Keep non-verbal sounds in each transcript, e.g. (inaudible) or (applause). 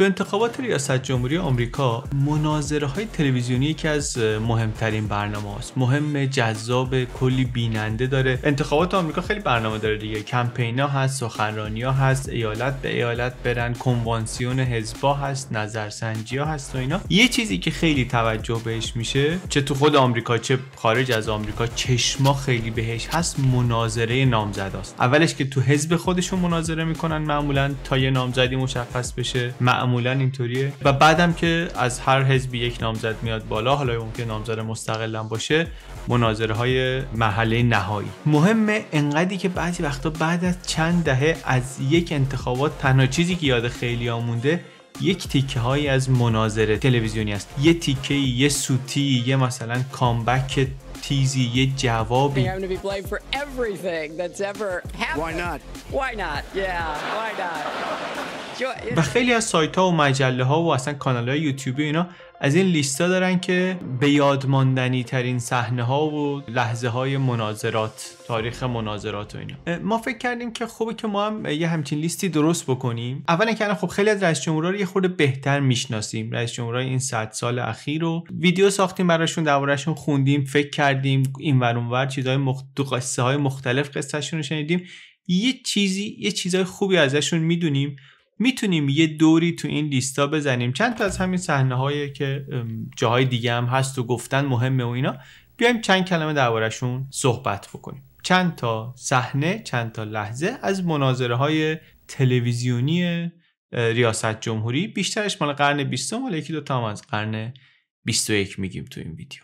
تو انتخابات ریاست جمهوری آمریکا مناظره های تلویزیونی یکی از مهمترین برنامه است مهم جذاب کلی بیننده داره انتخابات آمریکا خیلی برنامه داره دیگه کمپینا هست سخنرانی ها هست ایالت به ایالت برن کنوانسیون حزبا هست نظرسنجی ها هست و اینا یه چیزی که خیلی توجه بهش میشه چه تو خود آمریکا چه خارج از آمریکا چشما خیلی بهش هست مناظره نامزداست اولش که تو حزب خودشون مناظره میکنن معمولا تا یه نامزدی مشخص بشه معمولا اینطوریه و بعدم که از هر حزبی یک نامزد میاد بالا حالا ممکن نامزد مستقلا باشه مناظره های محله نهایی مهمه انقدری که بعضی وقتا بعد از چند دهه از یک انتخابات تنها چیزی که یاد خیلی مونده یک تیکه هایی از مناظره تلویزیونی است یه تیکه یه سوتی یه مثلا کامبک چیزی یه جوابی و خیلی از سایت ها و مجله ها و اصلا کانال های یوتیوبی اینا از این لیستا دارن که به یاد ترین صحنه ها و لحظه های مناظرات تاریخ مناظرات و اینا ما فکر کردیم که خوبه که ما هم یه همچین لیستی درست بکنیم اولا که خب خیلی از رئیس جمهورا رو یه خورده بهتر میشناسیم رئیس جمهورای این صد سال اخیر رو ویدیو ساختیم براشون دربارهشون خوندیم فکر کردیم این ور اونور چیزهای های مختلف قصهشون رو شنیدیم یه چیزی یه چیزای خوبی ازشون میدونیم میتونیم یه دوری تو این لیستا بزنیم چند تا از همین صحنه هایی که جاهای دیگه هم هست و گفتن مهمه و اینا بیایم چند کلمه دربارهشون صحبت بکنیم چند تا صحنه چند تا لحظه از مناظره های تلویزیونی ریاست جمهوری بیشترش مال قرن 20 مال یکی دو تا هم از قرن 21 میگیم تو این ویدیو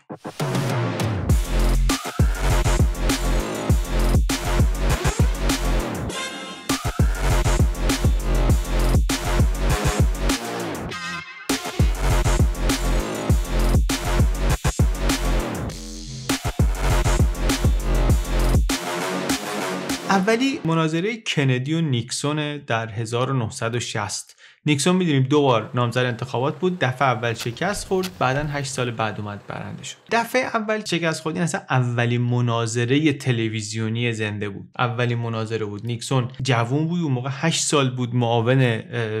ولی مناظره کندی و نیکسون در 1960 نیکسون میدونیم دو بار نامزد انتخابات بود دفعه اول شکست خورد بعدا 8 سال بعد اومد برنده شد دفعه اول شکست خورد این اصلا اولین مناظره تلویزیونی زنده بود اولین مناظره بود نیکسون جوون بود اون موقع 8 سال بود معاون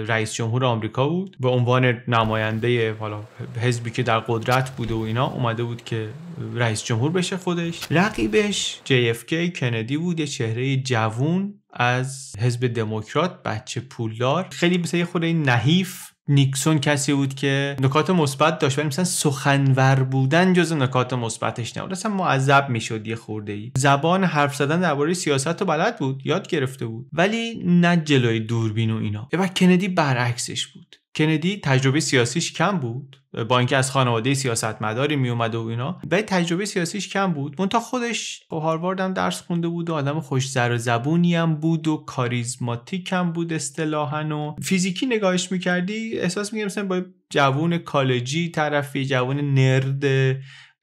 رئیس جمهور آمریکا بود به عنوان نماینده حالا حزبی که در قدرت بوده و اینا اومده بود که رئیس جمهور بشه خودش رقیبش اف کندی بود یه چهره جوون از حزب دموکرات بچه پولدار خیلی مثل یه خورده نحیف نیکسون کسی بود که نکات مثبت داشت ولی مثلا سخنور بودن جز نکات مثبتش نبود اصلا معذب میشد یه خورده ای زبان حرف زدن درباره سیاست و بلد بود یاد گرفته بود ولی نه جلوی دوربین و اینا یه کندی برعکسش بود کندی تجربه سیاسیش کم بود با اینکه از خانواده سیاستمداری میومد و اینا ولی تجربه سیاسیش کم بود اون تا خودش خب هاروارد هم درس خونده بود و آدم خوش زر و زبونی هم بود و کاریزماتیک هم بود اصطلاحا و فیزیکی نگاهش میکردی احساس میگم مثلا با جوون کالجی طرفی جوون نرد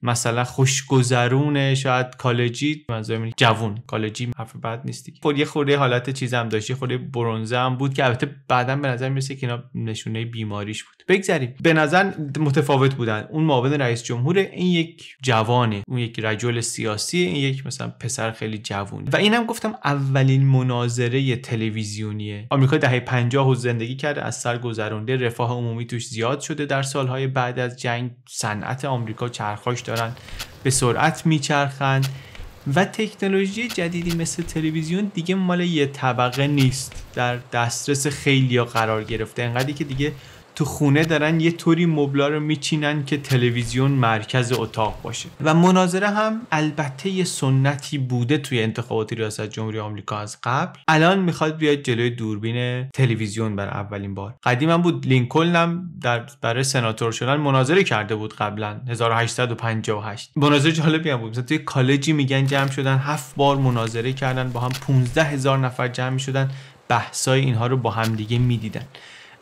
مثلا خوشگذرونه شاید کالجی منظورم جوون کالجی حرف بد نیست دیگه خود خب، یه خورده حالت چیزم داشت یه خورده برونزه هم بود که البته بعدا به نظر میرسه که اینا نشونه بیماریش بود بگذریم به نظر متفاوت بودن اون معاون رئیس جمهور این یک جوانه اون یک رجل سیاسی این یک مثلا پسر خیلی جوونه و اینم گفتم اولین مناظره تلویزیونیه آمریکا دهه 50 و زندگی کرده از سر گذرونده رفاه عمومی توش زیاد شده در سالهای بعد از جنگ صنعت آمریکا چرخاش داره دارن به سرعت میچرخند و تکنولوژی جدیدی مثل تلویزیون دیگه مال یه طبقه نیست در دسترس خیلی قرار گرفته انقدری که دیگه تو خونه دارن یه طوری مبلا رو میچینن که تلویزیون مرکز اتاق باشه و مناظره هم البته یه سنتی بوده توی انتخابات ریاست جمهوری آمریکا از قبل الان میخواد بیاد جلوی دوربین تلویزیون بر اولین بار قدیما بود لینکلن هم در برای سناتور شدن مناظره کرده بود قبلا 1858 مناظره جالبی هم بود مثلا توی کالجی میگن جمع شدن هفت بار مناظره کردن با هم 15 هزار نفر جمع میشدن بحثای اینها رو با همدیگه میدیدن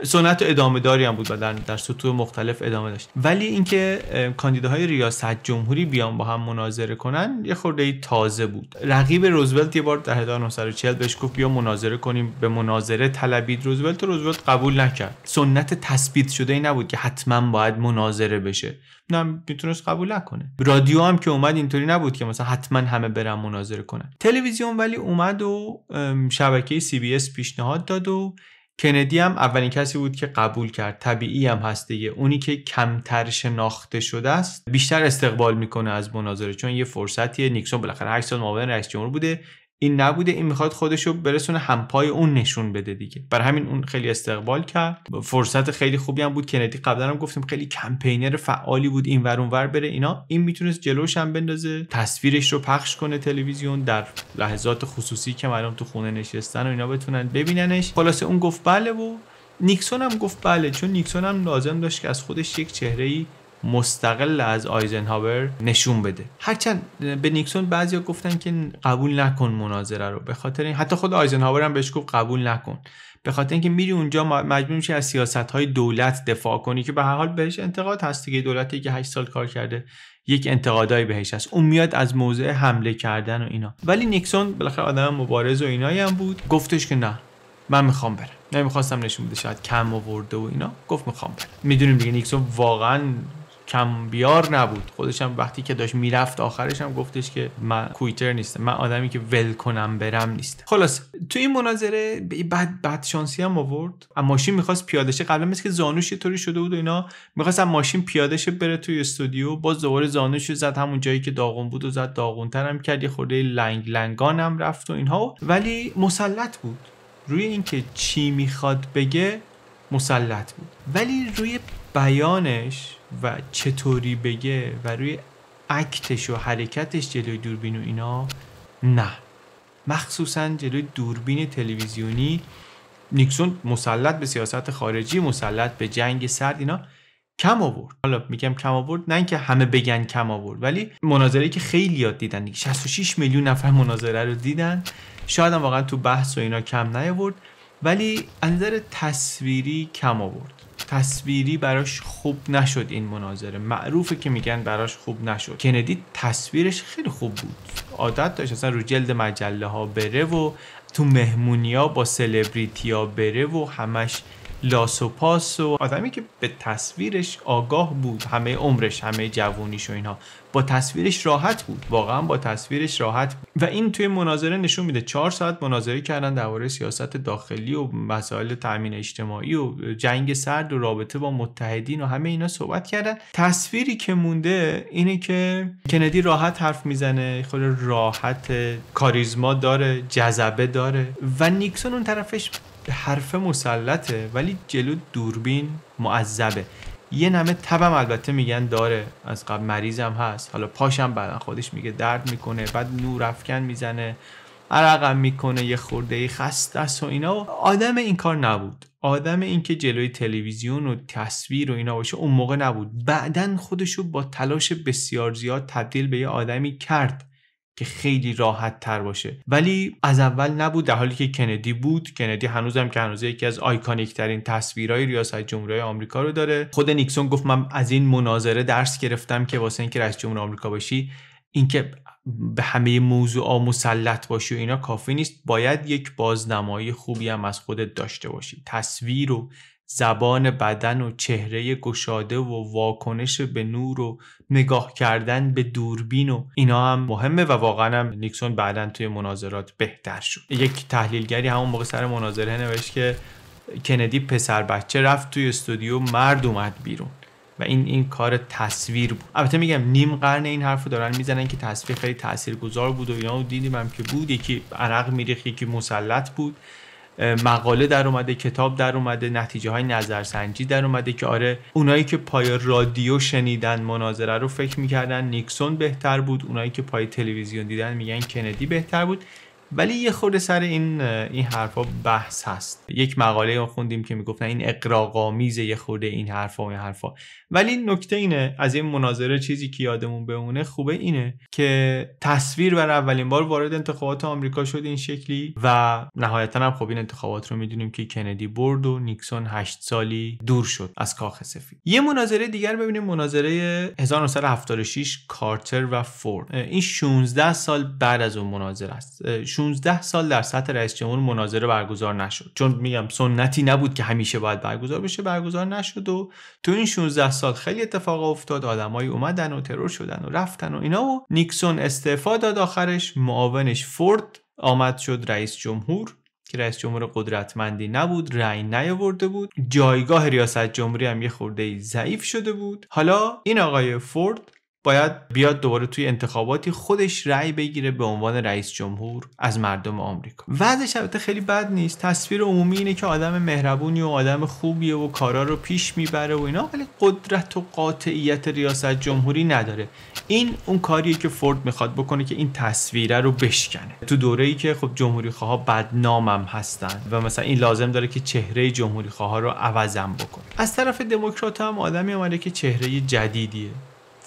سنت ادامه داری هم بود و در, در سطوح مختلف ادامه داشت ولی اینکه کاندیداهای ریاست جمهوری بیان با هم مناظره کنن یه خورده ای تازه بود رقیب روزولت یه بار در 1940 بهش گفت بیا مناظره کنیم به مناظره طلبید روزولت و روزولت قبول نکرد سنت تثبیت شده ای نبود که حتما باید مناظره بشه نه میتونست قبول نکنه رادیو هم که اومد اینطوری نبود که مثلا حتما همه برن مناظره کنن تلویزیون ولی اومد و شبکه سی بی اس پیشنهاد داد و کندی هم اولین کسی بود که قبول کرد طبیعی هم هست دیگه اونی که کمتر شناخته شده است بیشتر استقبال میکنه از مناظره چون یه فرصتیه نیکسون بالاخره 8 سال معاون رئیس جمهور بوده این نبوده این میخواد خودش رو برسونه همپای اون نشون بده دیگه بر همین اون خیلی استقبال کرد فرصت خیلی خوبی هم بود کندی قبلا هم گفتیم خیلی کمپینر فعالی بود این ور ور بره اینا این میتونست جلوش هم بندازه تصویرش رو پخش کنه تلویزیون در لحظات خصوصی که مردم تو خونه نشستن و اینا بتونن ببیننش خلاصه اون گفت بله و نیکسون هم گفت بله چون نیکسون هم لازم داشت که از خودش یک چهره ای مستقل از آیزنهاور نشون بده هرچند به نیکسون بعضیا گفتن که قبول نکن مناظره رو به خاطر این حتی خود آیزنهاور هم بهش گفت قبول نکن به خاطر اینکه میری اونجا مجبور میشی از سیاست های دولت دفاع کنی که به هر حال بهش انتقاد هست که دولتی که 8 سال کار کرده یک انتقادایی بهش هست اون میاد از موضع حمله کردن و اینا ولی نیکسون بالاخره آدم مبارز و اینایی هم بود گفتش که نه من میخوام برم نمیخواستم نشون بده شاید کم آورده و اینا گفت میخوام برم میدونیم دیگه نیکسون واقعا کم بیار نبود خودش هم وقتی که داشت میرفت آخرش هم گفتش که من کویتر نیستم من آدمی که ول کنم برم نیست خلاص تو این مناظره بعد بعد شانسی هم آورد اما ماشین میخواست پیاده شه قبلا که زانوش یه طوری شده بود و اینا میخواست ماشین پیاده شه بره توی استودیو باز دوباره زانوش زد همون جایی که داغون بود و زد داغونتر هم کرد یه خورده لنگ لنگان هم رفت و اینها ولی مسلط بود روی اینکه چی میخواد بگه مسلط بود ولی روی بیانش و چطوری بگه و روی اکتش و حرکتش جلوی دوربین و اینا نه مخصوصا جلوی دوربین تلویزیونی نیکسون مسلط به سیاست خارجی مسلط به جنگ سرد اینا کم آورد حالا میگم کم آورد نه اینکه همه بگن کم آورد ولی مناظره که خیلی یاد دیدن 66 میلیون نفر مناظره رو دیدن شاید هم واقعا تو بحث و اینا کم نیاورد ولی از نظر تصویری کم آورد تصویری براش خوب نشد این مناظره معروفه که میگن براش خوب نشد کندی تصویرش خیلی خوب بود عادت داشت اصلا رو جلد مجله ها بره و تو مهمونیا با سلبریتی ها بره و همش لاس و پاس و آدمی که به تصویرش آگاه بود همه عمرش همه جوونیش و اینها با تصویرش راحت بود واقعا با تصویرش راحت بود و این توی مناظره نشون میده چهار ساعت مناظره کردن درباره سیاست داخلی و مسائل تامین اجتماعی و جنگ سرد و رابطه با متحدین و همه اینا صحبت کردن تصویری که مونده اینه که کندی راحت حرف میزنه خود راحت کاریزما داره جذبه داره و نیکسون اون طرفش حرف مسلطه ولی جلو دوربین معذبه یه نمه تبم البته میگن داره از قبل مریضم هست حالا پاشم بعدا خودش میگه درد میکنه بعد نور افکن میزنه عرقم میکنه یه خورده خسته است و اینا و آدم این کار نبود آدم اینکه جلوی تلویزیون و تصویر و اینا باشه اون موقع نبود بعدا خودشو با تلاش بسیار زیاد تبدیل به یه آدمی کرد که خیلی راحت تر باشه ولی از اول نبود در حالی که کندی بود کندی هنوزم که هنوز یکی از آیکانیک ترین تصویرهای ریاست جمهوری آمریکا رو داره خود نیکسون گفت من از این مناظره درس گرفتم که واسه اینکه رئیس جمهور آمریکا باشی اینکه به همه موضوع مسلط باشی و اینا کافی نیست باید یک بازنمایی خوبی هم از خودت داشته باشی تصویر و زبان بدن و چهره گشاده و واکنش به نور و نگاه کردن به دوربین و اینا هم مهمه و واقعا هم نیکسون بعدا توی مناظرات بهتر شد یک تحلیلگری همون موقع سر مناظره نوشت که کندی پسر بچه رفت توی استودیو مرد اومد بیرون و این این کار تصویر بود البته میگم نیم قرن این حرفو دارن میزنن که تصویر خیلی تاثیرگذار بود و اینا دیدیم هم که بود یکی عرق میریخ یکی مسلط بود مقاله در اومده کتاب در اومده نتیجه های نظرسنجی در اومده که آره اونایی که پای رادیو شنیدن مناظره رو فکر میکردن نیکسون بهتر بود اونایی که پای تلویزیون دیدن میگن کندی بهتر بود ولی یه خورده سر این این حرفا بحث هست یک مقاله خوندیم که میگفتن این اقراقامیز یه خورده این حرفا و این حرفا ولی نکته اینه از این مناظره چیزی که یادمون بمونه خوبه اینه که تصویر برای اولین بار وارد انتخابات آمریکا شد این شکلی و نهایتا هم خب این انتخابات رو میدونیم که کندی برد و نیکسون 8 سالی دور شد از کاخ سفید یه مناظره دیگر ببینیم مناظره 1976 کارتر و فورد این 16 سال بعد از اون مناظره است 16 سال در سطح رئیس جمهور مناظره برگزار نشد چون میگم سنتی نبود که همیشه باید برگزار بشه برگزار نشد و تو این 16 سال خیلی اتفاق افتاد آدمایی اومدن و ترور شدن و رفتن و اینا و نیکسون استعفا داد آخرش معاونش فورد آمد شد رئیس جمهور که رئیس جمهور قدرتمندی نبود رأی نیاورده بود جایگاه ریاست جمهوری هم یه خورده ضعیف شده بود حالا این آقای فورد باید بیاد دوباره توی انتخاباتی خودش رأی بگیره به عنوان رئیس جمهور از مردم آمریکا وضعش البته خیلی بد نیست تصویر عمومی اینه که آدم مهربونی و آدم خوبیه و کارا رو پیش میبره و اینا ولی قدرت و قاطعیت ریاست جمهوری نداره این اون کاریه که فورد میخواد بکنه که این تصویره رو بشکنه تو دوره ای که خب جمهوری خواها بدنامم هستن و مثلا این لازم داره که چهره جمهوری رو عوضم بکنه از طرف دموکرات هم آدمی اومده که چهره جدیدیه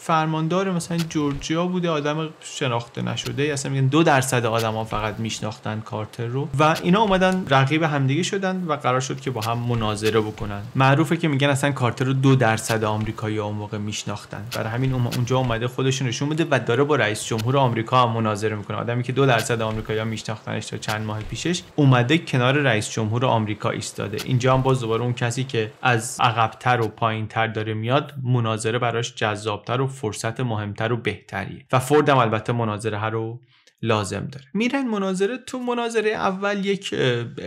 فرماندار مثلا جورجیا بوده آدم شناخته نشده اصلا میگن دو درصد آدما فقط میشناختن کارتر رو و اینا اومدن رقیب همدیگه شدن و قرار شد که با هم مناظره بکنن معروفه که میگن اصلا کارتر رو دو درصد آمریکایی اون موقع میشناختن برای همین اونجا اومده خودش نشون بده و داره با رئیس جمهور آمریکا هم مناظره میکنه آدمی که دو درصد آمریکایی‌ها میشناختنش تا چند ماه پیشش اومده کنار رئیس جمهور آمریکا ایستاده اینجا هم باز دوباره اون کسی که از عقبتر و پایینتر داره میاد مناظره براش جذابتر و فرصت مهمتر و بهتریه و فوردم البته مناظره رو لازم داره میرن مناظره تو مناظره اول یک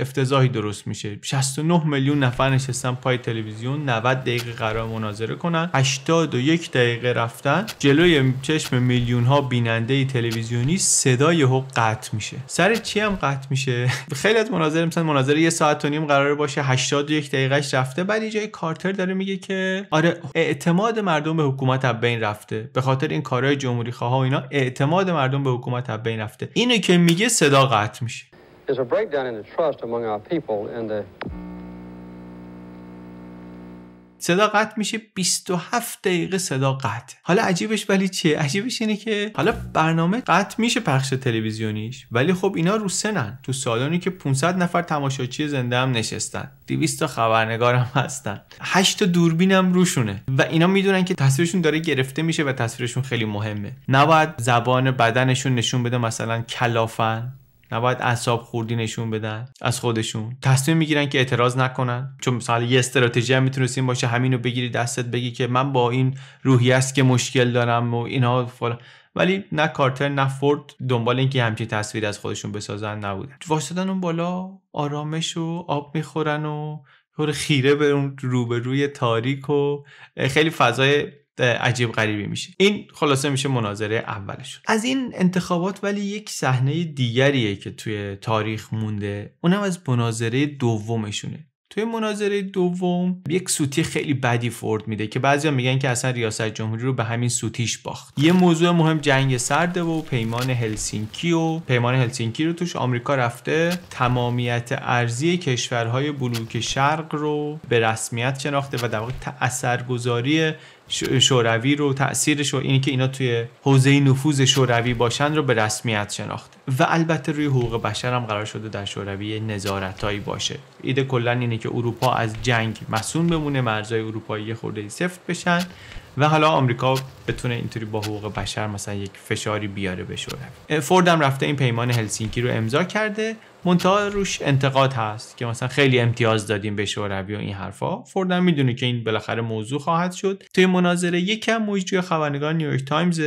افتضاحی درست میشه 69 میلیون نفر نشستن پای تلویزیون 90 دقیقه قرار مناظره کنن 81 دقیقه رفتن جلوی چشم میلیون ها بیننده تلویزیونی صدای حق قطع میشه سر چی هم قطع میشه (laughs) خیلی از مناظره مثلا مناظره یه ساعت و نیم قرار باشه 81 دقیقهش رفته بعد جای کارتر داره میگه که آره اعتماد مردم به حکومت از بین رفته به خاطر این کارهای جمهوری خواها و اینا اعتماد مردم به حکومت پایین رفته اینو که میگه صدا قطع میشه صدا قطع میشه 27 دقیقه صدا قطع حالا عجیبش ولی چیه عجیبش اینه که حالا برنامه قطع میشه پخش تلویزیونیش ولی خب اینا رو سنن تو سالانی که 500 نفر تماشاچی زنده هم نشستن 200 تا خبرنگار هم هستن 8 تا دوربین هم روشونه و اینا میدونن که تصویرشون داره گرفته میشه و تصویرشون خیلی مهمه نباید زبان بدنشون نشون بده مثلا کلافن نباید اعصاب خوردی نشون بدن از خودشون تصمیم میگیرن که اعتراض نکنن چون مثلا یه استراتژی هم میتونست باشه همینو بگیری دستت بگی که من با این روحی است که مشکل دارم و اینها فلان ولی نه کارتر نه فورد دنبال اینکه همچین تصویر از خودشون بسازن نبودن واسدن اون بالا آرامش و آب میخورن و خیره به اون روبروی تاریک و خیلی فضای عجیب غریبی میشه این خلاصه میشه مناظره اولشون از این انتخابات ولی یک صحنه دیگریه که توی تاریخ مونده اونم از مناظره دومشونه توی مناظره دوم یک سوتی خیلی بدی فورد میده که بعضیا میگن که اصلا ریاست جمهوری رو به همین سوتیش باخت یه موضوع مهم جنگ سرده و پیمان هلسینکی و پیمان هلسینکی رو توش آمریکا رفته تمامیت ارزی کشورهای بلوک شرق رو به رسمیت شناخته و در واقع اثرگذاری شوروی رو تاثیرش و اینی که اینا توی حوزه نفوذ شوروی باشن رو به رسمیت شناخت و البته روی حقوق بشر هم قرار شده در شوروی نظارتایی باشه ایده کلا اینه که اروپا از جنگ مسون بمونه مرزهای اروپایی خورده سفت بشن و حالا آمریکا بتونه اینطوری با حقوق بشر مثلا یک فشاری بیاره به شوروی فورد هم رفته این پیمان هلسینکی رو امضا کرده منتها روش انتقاد هست که مثلا خیلی امتیاز دادیم به شوروی و این حرفا فورد هم میدونه که این بالاخره موضوع خواهد شد توی مناظره یکم موجی خبرنگار نیویورک تایمز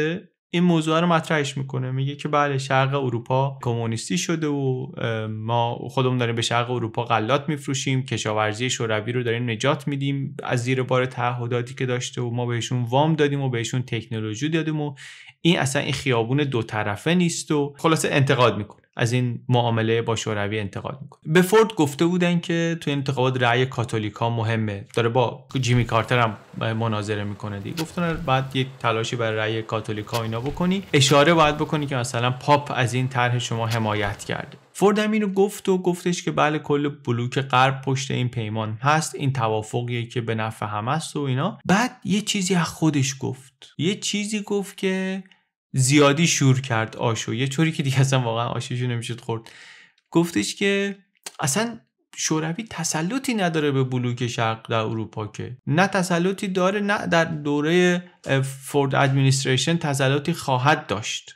این موضوع رو مطرحش میکنه میگه که بله شرق اروپا کمونیستی شده و ما خودمون داریم به شرق اروپا غلات میفروشیم کشاورزی شوروی رو داریم نجات میدیم از زیر بار تعهداتی که داشته و ما بهشون وام دادیم و بهشون تکنولوژی دادیم و این اصلا این خیابون دو طرفه نیست و خلاصه انتقاد میکنه از این معامله با شوروی انتقاد میکنه به فورد گفته بودن که تو انتخابات رأی کاتولیکا مهمه داره با جیمی کارتر هم مناظره میکنه دیگه گفتن بعد یک تلاشی برای رأی کاتولیکا اینا بکنی اشاره باید بکنی که مثلا پاپ از این طرح شما حمایت کرده فورد هم اینو گفت و گفتش که بله کل بلوک غرب پشت این پیمان هست این توافقیه که به نفع همه است و اینا بعد یه چیزی از خودش گفت یه چیزی گفت که زیادی شور کرد آشو یه چوری که دیگه اصلا واقعا آشوشو نمیشد خورد گفتش که اصلا شوروی تسلطی نداره به بلوک شرق در اروپا که نه تسلطی داره نه در دوره فورد ادمینیستریشن تسلطی خواهد داشت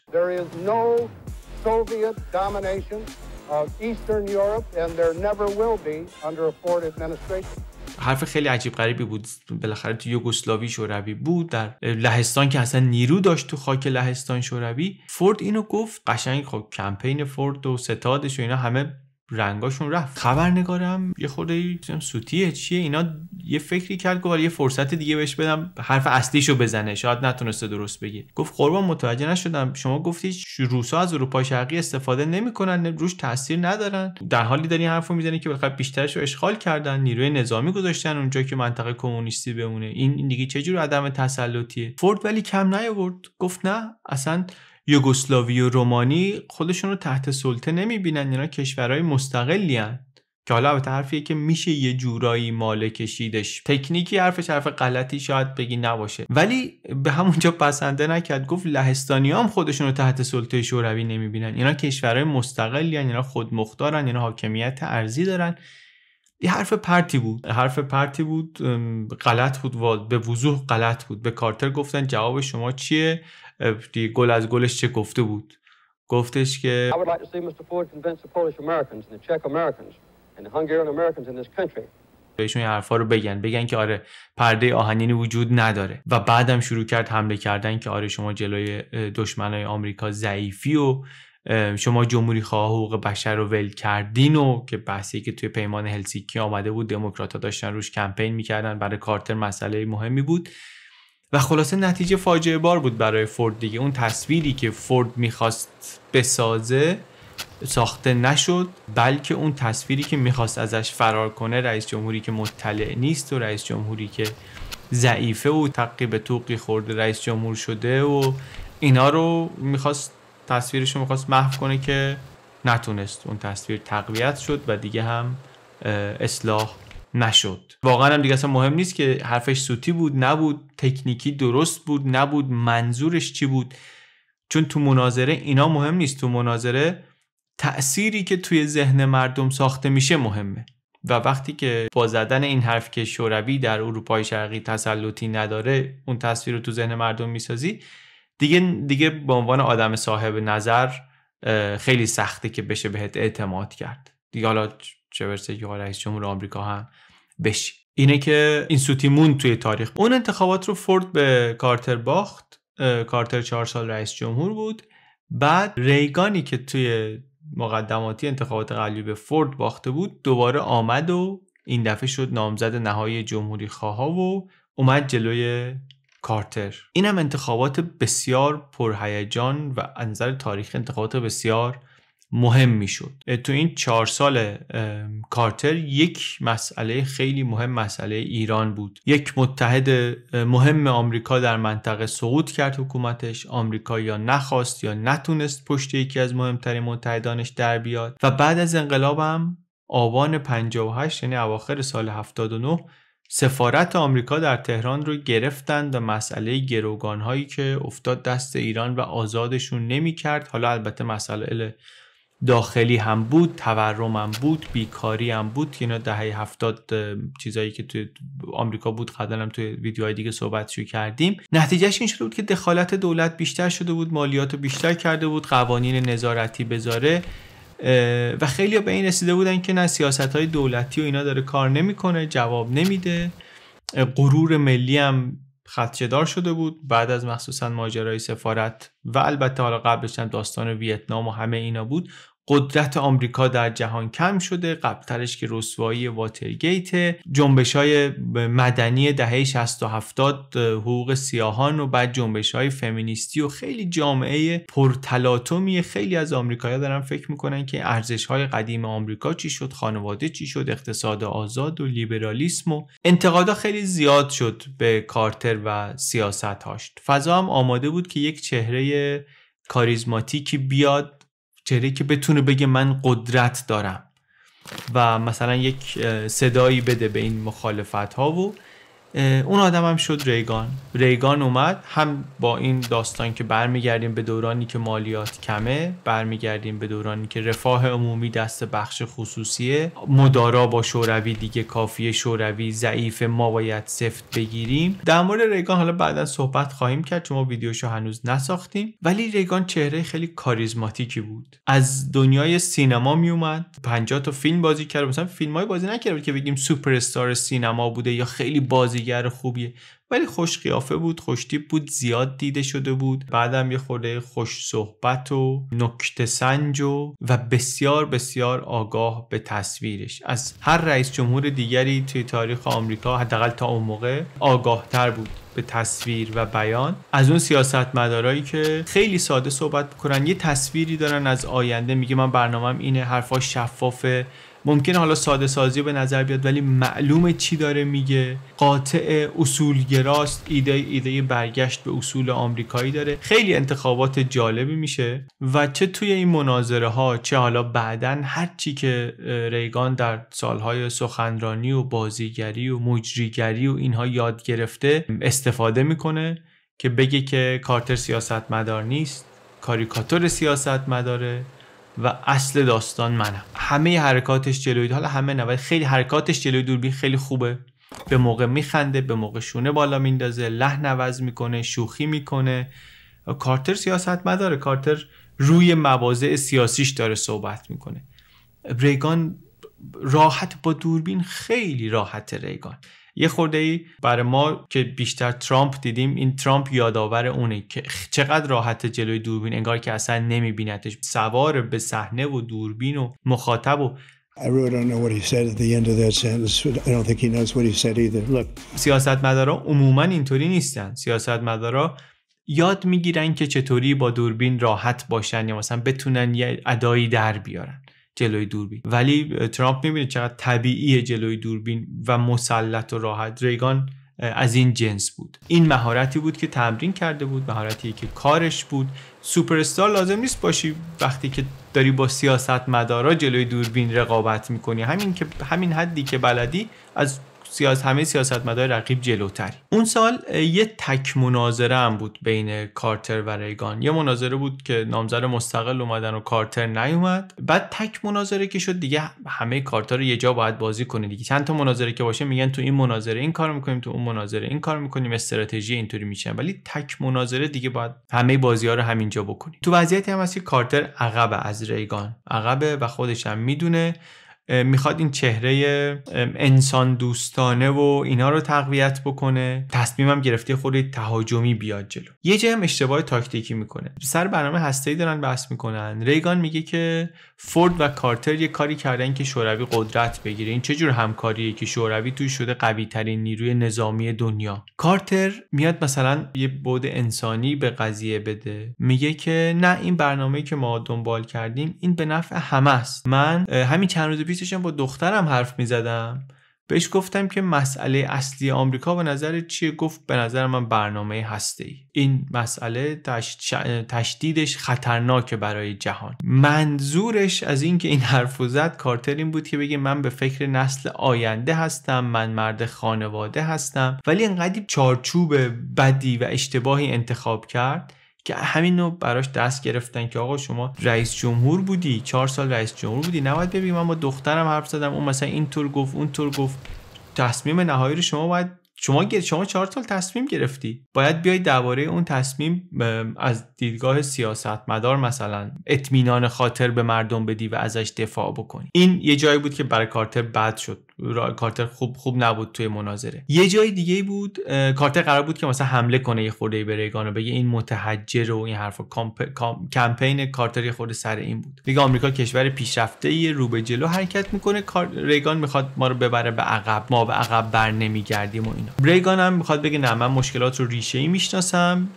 حرف خیلی عجیب غریبی بود بالاخره تو یوگسلاوی شوروی بود در لهستان که اصلا نیرو داشت تو خاک لهستان شوروی فورد اینو گفت قشنگ خب کمپین فورد و ستادش و اینا همه رنگاشون رفت خبرنگارم یه خورده سوتیه چیه اینا یه فکری کرد گفت یه فرصت دیگه بهش بدم حرف اصلیشو بزنه شاید نتونسته درست بگه گفت قربان متوجه نشدم شما گفتی روسا از اروپا شرقی استفاده نمیکنن روش تاثیر ندارن در حالی داری حرفو میزنی که بالاخره بیشترشو اشغال کردن نیروی نظامی گذاشتن اونجا که منطقه کمونیستی بمونه این دیگه چه جور عدم تسلطیه فورد ولی کم نیاورد گفت نه اصلا یوگسلاوی و رومانی خودشون رو تحت سلطه نمیبینن اینا کشورهای مستقلی هن. که حالا به حرفیه که میشه یه جورایی مالکشیدش کشیدش تکنیکی حرفش حرف غلطی شاید بگی نباشه ولی به همونجا پسنده نکرد گفت لهستانی هم خودشون رو تحت سلطه شوروی نمیبینن اینا کشورهای مستقلی اینا خودمختارن اینا حاکمیت ارزی دارن یه حرف پرتی بود حرف پرتی بود غلط بود به وضوح غلط بود به کارتر گفتن جواب شما چیه گل از گلش چه گفته بود گفتش که بهشون حرفا رو بگن بگن که آره پرده آهنینی وجود نداره و بعدم شروع کرد حمله کردن که آره شما جلوی دشمنای آمریکا ضعیفی و شما جمهوری خواه حقوق بشر رو ول کردین و که بحثی که توی پیمان هلسیکی آمده بود دموکرات داشتن روش کمپین میکردن برای کارتر مسئله مهمی بود و خلاصه نتیجه فاجعه بار بود برای فورد دیگه اون تصویری که فورد میخواست بسازه ساخته نشد بلکه اون تصویری که میخواست ازش فرار کنه رئیس جمهوری که مطلع نیست و رئیس جمهوری که ضعیفه و تقیب توقی خورده رئیس جمهور شده و اینا رو میخواست تصویرش رو میخواست محو کنه که نتونست اون تصویر تقویت شد و دیگه هم اصلاح نشد واقعا هم دیگه اصلا مهم نیست که حرفش سوتی بود نبود تکنیکی درست بود نبود منظورش چی بود چون تو مناظره اینا مهم نیست تو مناظره تأثیری که توی ذهن مردم ساخته میشه مهمه و وقتی که با زدن این حرف که شوروی در اروپای شرقی تسلطی نداره اون تصویر رو تو ذهن مردم میسازی دیگه دیگه به عنوان آدم صاحب نظر خیلی سخته که بشه بهت اعتماد کرد دیگه حالا چه برسه که جمهور آمریکا هم بشی اینه که این سوتی مون توی تاریخ اون انتخابات رو فورد به کارتر باخت کارتر چهار سال رئیس جمهور بود بعد ریگانی که توی مقدماتی انتخابات قبلی به فورد باخته بود دوباره آمد و این دفعه شد نامزد نهایی جمهوری خواها و اومد جلوی کارتر این هم انتخابات بسیار پرهیجان و نظر تاریخ انتخابات بسیار مهم میشد تو این چهار سال کارتر یک مسئله خیلی مهم مسئله ایران بود یک متحد مهم آمریکا در منطقه سقوط کرد حکومتش آمریکا یا نخواست یا نتونست پشت یکی از مهمترین متحدانش در بیاد و بعد از انقلابم آبان 58 یعنی اواخر سال 79 سفارت آمریکا در تهران رو گرفتند و مسئله گروگان هایی که افتاد دست ایران و آزادشون نمی حالا البته مسئله داخلی هم بود هم بود بیکاری هم بود که اینا دهه هفتاد چیزایی که توی آمریکا بود قبلا توی ویدیوهای دیگه صحبتش کردیم نتیجهش این شده بود که دخالت دولت بیشتر شده بود مالیات رو بیشتر کرده بود قوانین نظارتی بذاره و خیلی به این رسیده بودن که نه سیاست های دولتی و اینا داره کار نمیکنه جواب نمیده غرور ملی هم دار شده بود بعد از مخصوصا ماجرای سفارت و البته حالا قبلش هم داستان ویتنام و همه اینا بود قدرت آمریکا در جهان کم شده قبلترش که رسوایی واترگیت جنبش های مدنی دهه 60 و 70 حقوق سیاهان و بعد جنبش های فمینیستی و خیلی جامعه پرتلاطمی خیلی از آمریکایی‌ها دارن فکر میکنن که ارزش های قدیم آمریکا چی شد خانواده چی شد اقتصاد آزاد و لیبرالیسم و انتقادا خیلی زیاد شد به کارتر و سیاست هاشت فضا هم آماده بود که یک چهره کاریزماتیکی بیاد چهره که بتونه بگه من قدرت دارم و مثلا یک صدایی بده به این مخالفت ها و اون آدم هم شد ریگان ریگان اومد هم با این داستان که برمیگردیم به دورانی که مالیات کمه برمیگردیم به دورانی که رفاه عمومی دست بخش خصوصیه مدارا با شوروی دیگه کافی شوروی ضعیف ما باید سفت بگیریم در مورد ریگان حالا بعدا صحبت خواهیم کرد چون ما ویدیوشو هنوز نساختیم ولی ریگان چهره خیلی کاریزماتیکی بود از دنیای سینما میومد 50 تا فیلم بازی کرد مثلا فیلمای بازی نکرد که بگیم سوپر سینما بوده یا خیلی بازی بازیگر خوبیه ولی خوش قیافه بود خوشتیپ بود زیاد دیده شده بود بعدم یه خورده خوش صحبت و نکته سنج و, و بسیار بسیار آگاه به تصویرش از هر رئیس جمهور دیگری توی تاریخ آمریکا حداقل تا اون موقع آگاه تر بود به تصویر و بیان از اون سیاستمدارایی که خیلی ساده صحبت بکنن یه تصویری دارن از آینده میگه من برنامهم اینه حرفاش شفافه ممکنه حالا ساده سازی به نظر بیاد ولی معلومه چی داره میگه قاطع اصولگراست ایده ایده برگشت به اصول آمریکایی داره خیلی انتخابات جالبی میشه و چه توی این مناظره ها چه حالا بعدا هر چی که ریگان در سالهای سخنرانی و بازیگری و مجریگری و اینها یاد گرفته استفاده میکنه که بگه که کارتر سیاستمدار نیست کاریکاتور سیاست مداره و اصل داستان منم همه حرکاتش جلوی حالا همه ولی خیلی حرکاتش جلوی دوربین خیلی خوبه به موقع میخنده به موقع شونه بالا میندازه لح نوز میکنه شوخی میکنه کارتر سیاست مداره کارتر روی مواضع سیاسیش داره صحبت میکنه ریگان راحت با دوربین خیلی راحت ریگان یه خورده ای برای ما که بیشتر ترامپ دیدیم این ترامپ یادآور اونه که چقدر راحت جلوی دوربین انگار که اصلا نمیبینتش سوار به صحنه و دوربین و مخاطب و مدارا عموما اینطوری نیستن سیاستمدارا یاد میگیرن که چطوری با دوربین راحت باشن یا مثلا بتونن یه ادایی در بیارن جلوی دوربین ولی ترامپ میبینه چقدر طبیعی جلوی دوربین و مسلط و راحت ریگان از این جنس بود این مهارتی بود که تمرین کرده بود مهارتی که کارش بود سوپرستار لازم نیست باشی وقتی که داری با سیاست مدارا جلوی دوربین رقابت میکنی همین که همین حدی که بلدی از سیاست همه سیاستمدار رقیب جلوتری اون سال یه تک مناظره هم بود بین کارتر و ریگان یه مناظره بود که نامزد مستقل اومدن و کارتر نیومد بعد تک مناظره که شد دیگه همه کارتر رو یه جا باید بازی کنه دیگه چند تا مناظره که باشه میگن تو این مناظره این کار میکنیم تو اون مناظره این کار میکنیم استراتژی اینطوری میشن ولی تک مناظره دیگه باید همه بازی ها رو همینجا بکنیم تو وضعیتی هم هست که کارتر عقب از ریگان عقبه و خودش هم میدونه میخواد این چهره انسان دوستانه و اینا رو تقویت بکنه تصمیمم گرفته خود تهاجمی بیاد جلو یه جایی هم اشتباه تاکتیکی میکنه سر برنامه هسته‌ای دارن بحث میکنن ریگان میگه که فورد و کارتر یه کاری کردن که شوروی قدرت بگیره این چه جور همکاریه که شوروی توی شده قوی ترین نیروی نظامی دنیا کارتر میاد مثلا یه بود انسانی به قضیه بده میگه که نه این برنامه که ما دنبال کردیم این به نفع همه است من همین چند روز پیششم با دخترم حرف می زدم بهش گفتم که مسئله اصلی آمریکا به نظر چیه گفت به نظر من برنامه هسته ای این مسئله تشدیدش خطرناکه برای جهان منظورش از اینکه این حرف زد کارتر این بود که بگه من به فکر نسل آینده هستم من مرد خانواده هستم ولی انقدر چارچوب بدی و اشتباهی انتخاب کرد که همین رو براش دست گرفتن که آقا شما رئیس جمهور بودی چهار سال رئیس جمهور بودی نباید ببینیم من با دخترم حرف زدم اون مثلا این طور گفت اون طور گفت تصمیم نهایی رو شما باید شما شما چهار سال تصمیم گرفتی باید بیای درباره اون تصمیم از دیدگاه سیاست مدار مثلا اطمینان خاطر به مردم بدی و ازش دفاع بکنی این یه جایی بود که برای کارتر بد شد کارتر خوب خوب نبود توی مناظره یه جای دیگه بود کارتر قرار بود که مثلا حمله کنه یه خورده به ریگان و بگه این متحجر و این حرفا کمپین کارتر یه خورده سر این بود دیگه آمریکا کشور پیشرفته یه رو به جلو حرکت میکنه ریگان میخواد ما رو ببره به عقب ما به عقب بر نمیگردیم و اینا ریگان هم میخواد بگه نه من مشکلات رو ریشه ای میشناسم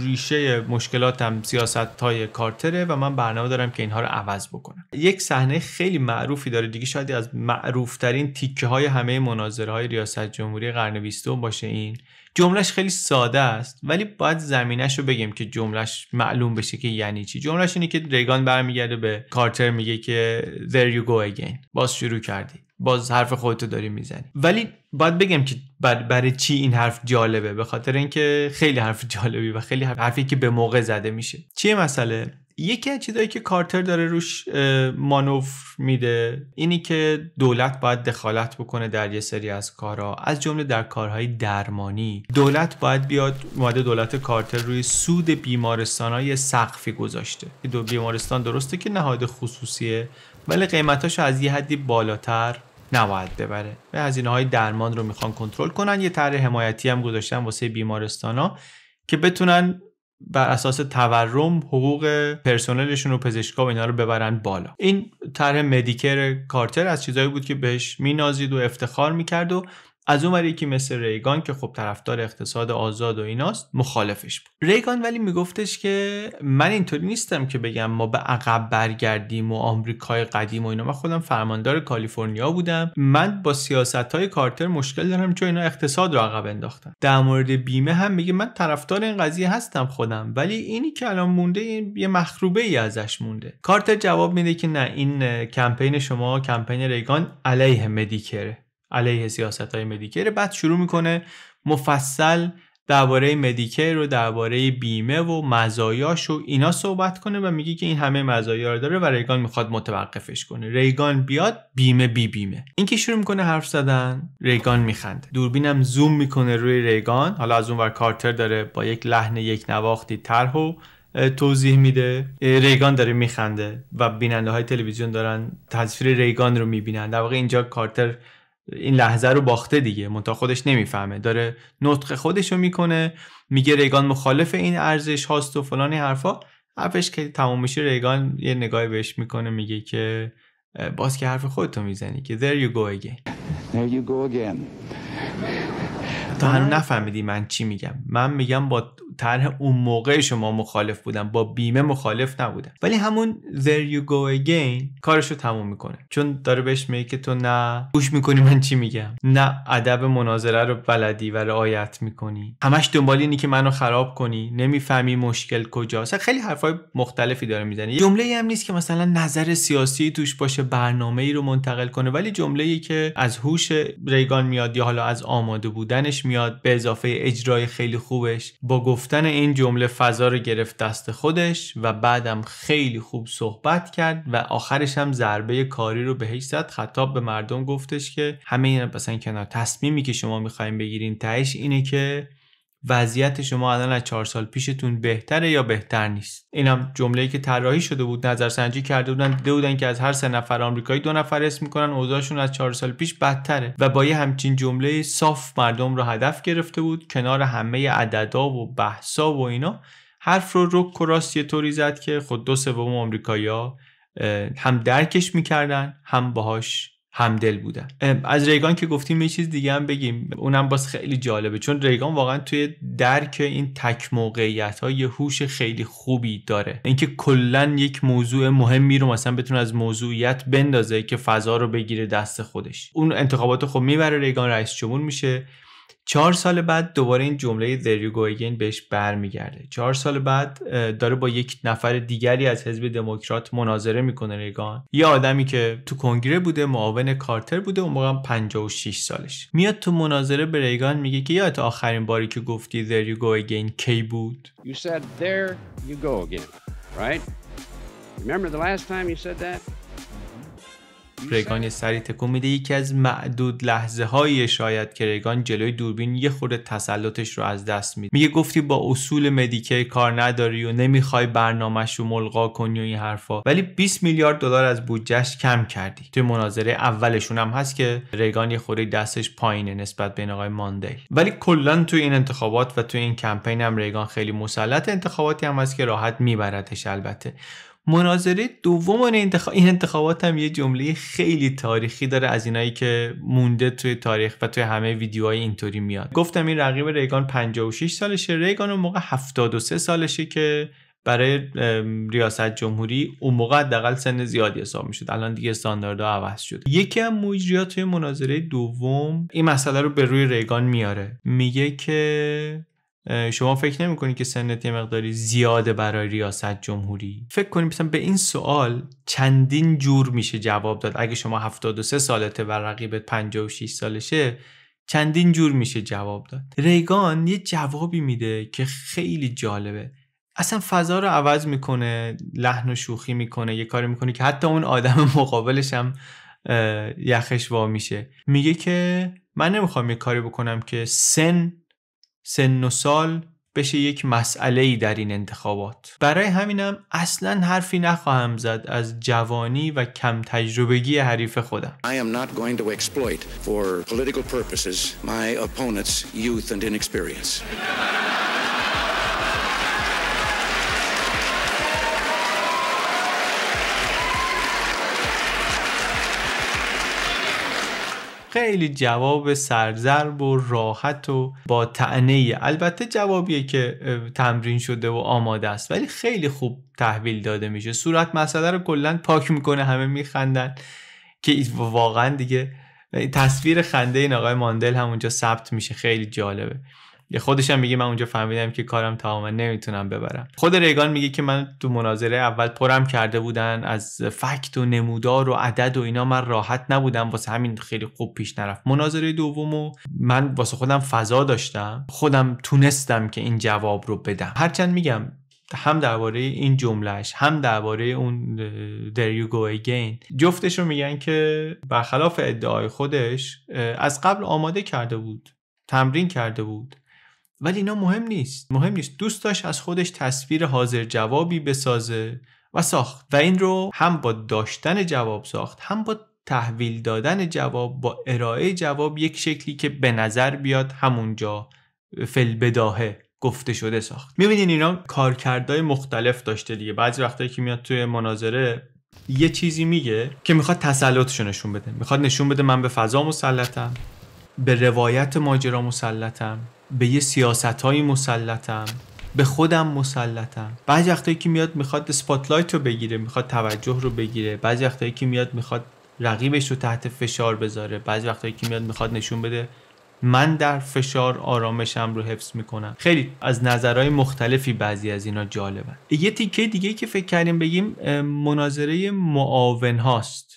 ریشه مشکلاتم سیاست های کارتره و من برنامه دارم که اینها رو عوض بکنم یک صحنه خیلی معروفی داره دیگه شاید از معروفترین تیکه های همه مناظره های ریاست جمهوری قرن بیستم باشه این جملهش خیلی ساده است ولی باید زمینش رو بگیم که جملهش معلوم بشه که یعنی چی جملهش اینه که ریگان برمیگرده به کارتر میگه که there you go again باز شروع کردی باز حرف خودتو داری میزنی ولی باید بگم که برای چی این حرف جالبه به خاطر اینکه خیلی حرف جالبی و خیلی حرفی که به موقع زده میشه چیه مسئله یکی از چیزایی که کارتر داره روش مانوف میده اینی که دولت باید دخالت بکنه در یه سری از کارها از جمله در کارهای درمانی دولت باید بیاد ماده دولت کارتر روی سود بیمارستان های سقفی گذاشته دو بیمارستان درسته که نهاد خصوصیه ولی قیمتاشو از یه حدی بالاتر نباید ببره به هزینه های درمان رو میخوان کنترل کنن یه طرح حمایتی هم گذاشتن واسه بیمارستان ها که بتونن بر اساس تورم حقوق پرسنلشون و پزشکا و اینا رو ببرن بالا این طرح مدیکر کارتر از چیزایی بود که بهش مینازید و افتخار میکرد و از اون یکی مثل ریگان که خب طرفدار اقتصاد آزاد و ایناست مخالفش بود ریگان ولی میگفتش که من اینطوری نیستم که بگم ما به عقب برگردیم و آمریکای قدیم و اینا من خودم فرماندار کالیفرنیا بودم من با سیاست های کارتر مشکل دارم چون اینا اقتصاد رو عقب انداختن در مورد بیمه هم میگه من طرفدار این قضیه هستم خودم ولی اینی که الان مونده این یه مخروبه ای ازش مونده کارتر جواب میده که نه این کمپین شما کمپین ریگان علیه مدیکره علیه سیاست های مدیکر بعد شروع میکنه مفصل درباره مدیکر و درباره بیمه و مزایاش و اینا صحبت کنه و میگه که این همه مزایا رو داره و ریگان میخواد متوقفش کنه ریگان بیاد بیمه بی بیمه این که شروع میکنه حرف زدن ریگان میخنده دوربینم زوم میکنه روی ریگان حالا از اونور کارتر داره با یک لحن یک نواختی طرح و توضیح میده ریگان داره میخنده و بیننده های تلویزیون دارن تصویر ریگان رو میبینن در واقع اینجا کارتر این لحظه رو باخته دیگه منتها خودش نمیفهمه داره نطق خودش رو میکنه میگه ریگان مخالف این ارزش هاست و فلان حرفا حرفش که تموم میشه ریگان یه نگاهی بهش میکنه میگه که باز که حرف خودتو میزنی که there you go again there you go again تا هنو نفهمیدی من چی میگم من میگم با طرح اون موقع شما مخالف بودن با بیمه مخالف نبودن ولی همون there you go again کارشو تموم میکنه چون داره بهش میگه که تو نه گوش میکنی من چی میگم نه ادب مناظره رو بلدی و رعایت میکنی همش دنبال اینی که منو خراب کنی نمیفهمی مشکل کجاست خیلی حرفای مختلفی داره میزنه جمله ای هم نیست که مثلا نظر سیاسی توش باشه برنامه ای رو منتقل کنه ولی جمله ای که از هوش ریگان میاد یا حالا از آماده بودنش میاد به اضافه اجرای خیلی خوبش با گفت گفتن این جمله فضا رو گرفت دست خودش و بعدم خیلی خوب صحبت کرد و آخرش هم ضربه کاری رو بهش زد خطاب به مردم گفتش که همه این مثلا کنار تصمیمی که شما میخوایم بگیرین تهش اینه که وضعیت شما الان از چهار سال پیشتون بهتره یا بهتر نیست اینم جمله‌ای که طراحی شده بود نظرسنجی کرده بودن دیده بودن که از هر سه نفر آمریکایی دو نفر اسم میکنن اوضاعشون از چهار سال پیش بدتره و با یه همچین جمله صاف مردم رو هدف گرفته بود کنار همه عددا و بحثا و اینا حرف رو رک و یه طوری زد که خود دو سوم آمریکایا هم درکش میکردن هم باهاش همدل بودن از ریگان که گفتیم یه چیز دیگه هم بگیم اونم باز خیلی جالبه چون ریگان واقعا توی درک این تک موقعیت ها یه هوش خیلی خوبی داره اینکه کلا یک موضوع مهمی رو مثلا بتونه از موضوعیت بندازه که فضا رو بگیره دست خودش اون انتخابات خب میبره ریگان رئیس جمهور میشه چهار سال بعد دوباره این جمله اگین بهش برمیگرده چهار سال بعد داره با یک نفر دیگری از حزب دموکرات مناظره میکنه ریگان یه آدمی که تو کنگره بوده معاون کارتر بوده اون موقع 56 سالش میاد تو مناظره به ریگان میگه که تا آخرین باری که گفتی کی بود you said there you go again right remember ریگان یه سری تکون میده یکی از معدود لحظه های شاید که ریگان جلوی دوربین یه خورده تسلطش رو از دست میده میگه گفتی با اصول مدیکی کار نداری و نمیخوای برنامهش رو ملغا کنی و این حرفا ولی 20 میلیارد دلار از بودجهش کم کردی توی مناظره اولشون هم هست که ریگان یه خورده دستش پایینه نسبت به آقای ماندل ولی کلا توی این انتخابات و توی این کمپین هم ریگان خیلی مسلط انتخاباتی هم هست که راحت میبردش البته مناظره دوم انتخاب... این انتخابات هم یه جمله خیلی تاریخی داره از اینایی که مونده توی تاریخ و توی همه ویدیوهای اینطوری میاد گفتم این رقیب ریگان 56 سالشه ریگان اون موقع 73 سالشه که برای ریاست جمهوری اون موقع حداقل سن زیادی حساب میشد الان دیگه استانداردها عوض شد یکی از مجریات توی مناظره دوم این مسئله رو به روی ریگان میاره میگه که شما فکر نمی که سنت یه مقداری زیاده برای ریاست جمهوری فکر کنید مثلا به این سوال چندین جور میشه جواب داد اگه شما 73 سالته و رقیبت 56 سالشه چندین جور میشه جواب داد ریگان یه جوابی میده که خیلی جالبه اصلا فضا رو عوض میکنه لحن و شوخی میکنه یه کاری میکنه که حتی اون آدم (laughs) مقابلش هم یخش وا میشه میگه که من نمیخوام یه کاری بکنم که سن سن و سال بشه یک مسئله ای در این انتخابات برای همینم اصلا حرفی نخواهم زد از جوانی و کم تجربگی حریف خودم I am not going to exploit for political purposes my opponent's youth and inexperience خیلی جواب سرزرب و راحت و با تعنیه البته جوابیه که تمرین شده و آماده است ولی خیلی خوب تحویل داده میشه صورت مسئله رو کلا پاک میکنه همه میخندن که واقعا دیگه تصویر خنده این آقای ماندل همونجا ثبت میشه خیلی جالبه یه خودش هم میگه من اونجا فهمیدم که کارم تماما نمیتونم ببرم خود ریگان میگه که من تو مناظره اول پرم کرده بودن از فکت و نمودار و عدد و اینا من راحت نبودم واسه همین خیلی خوب پیش نرفت مناظره دومو من واسه خودم فضا داشتم خودم تونستم که این جواب رو بدم هرچند میگم هم درباره این جملهش هم درباره اون در یو گو اگین جفتش رو میگن که برخلاف ادعای خودش از قبل آماده کرده بود تمرین کرده بود ولی اینا مهم نیست مهم نیست دوست داشت از خودش تصویر حاضر جوابی بسازه و ساخت و این رو هم با داشتن جواب ساخت هم با تحویل دادن جواب با ارائه جواب یک شکلی که به نظر بیاد همونجا فل بداهه گفته شده ساخت میبینین اینا کارکردهای مختلف داشته دیگه بعضی وقتایی که میاد توی مناظره یه چیزی میگه که میخواد تسلطشو نشون بده میخواد نشون بده من به فضا مسلطم به روایت ماجرا مسلطم به یه سیاست های مسلطم به خودم مسلطم بعضی وقتایی که میاد میخواد سپاتلایت رو بگیره میخواد توجه رو بگیره بعضی وقتایی که میاد میخواد رقیبش رو تحت فشار بذاره بعضی وقتایی که میاد میخواد نشون بده من در فشار آرامشم رو حفظ میکنم خیلی از نظرهای مختلفی بعضی از اینا جالبن یه تیکه دیگه که فکر کردیم بگیم مناظره معاون هاست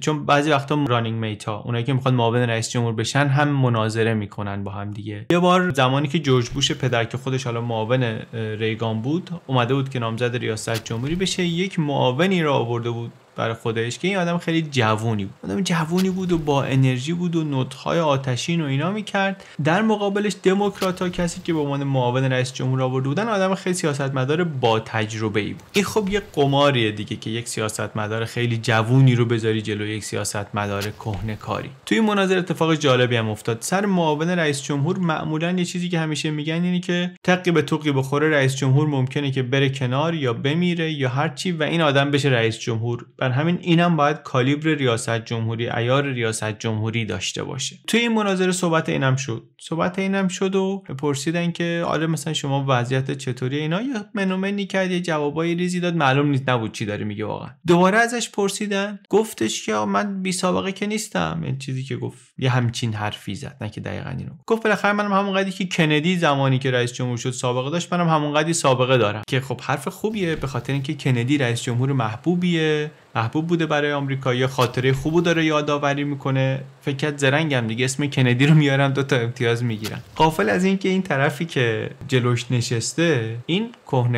چون بعضی وقتا رانینگ میتا اونایی که میخوان معاون رئیس جمهور بشن هم مناظره میکنن با هم دیگه یه بار زمانی که جورج بوش پدر که خودش حالا معاون ریگان بود اومده بود که نامزد ریاست جمهوری بشه یک معاونی را آورده بود برای خودش که این آدم خیلی جوونی بود آدم جوونی بود و با انرژی بود و نوتهای آتشین و اینا میکرد در مقابلش دموکرات کسی که به عنوان معاون رئیس جمهور آورده بودن آدم خیلی سیاستمدار با تجربه ای بود این خب یه قماریه دیگه که یک سیاستمدار خیلی جوونی رو بذاری جلو یک سیاستمدار کهنه کاری توی مناظر اتفاق جالبی هم افتاد سر معاون رئیس جمهور معمولا یه چیزی که همیشه میگن اینه که تقی به توقی بخوره رئیس جمهور ممکنه که بره کنار یا بمیره یا هرچی و این آدم بشه رئیس جمهور بر همین اینم باید کالیبر ریاست جمهوری ایار ریاست جمهوری داشته باشه توی این مناظره صحبت اینم شد صحبت اینم شد و پرسیدن که آره مثلا شما وضعیت چطوری اینا یه منومنی کرد یه جوابای ریزی داد معلوم نیست نبود چی داره میگه واقعا دوباره ازش پرسیدن گفتش که من بی سابقه که نیستم این یعنی چیزی که گفت یه همچین حرفی زد نه که دقیقاً اینو گفت بالاخره منم قدی که کندی زمانی که رئیس جمهور شد سابقه داشت منم قدی سابقه دارم که خب حرف خوبیه به خاطر اینکه کندی رئیس جمهور محبوبیه محبوب بوده برای آمریکا خاطره خوبو داره یادآوری میکنه فکر زرنگم دیگه اسم کندی رو میارم دو تا امتیاز میگیرم قافل از اینکه این طرفی که جلوش نشسته این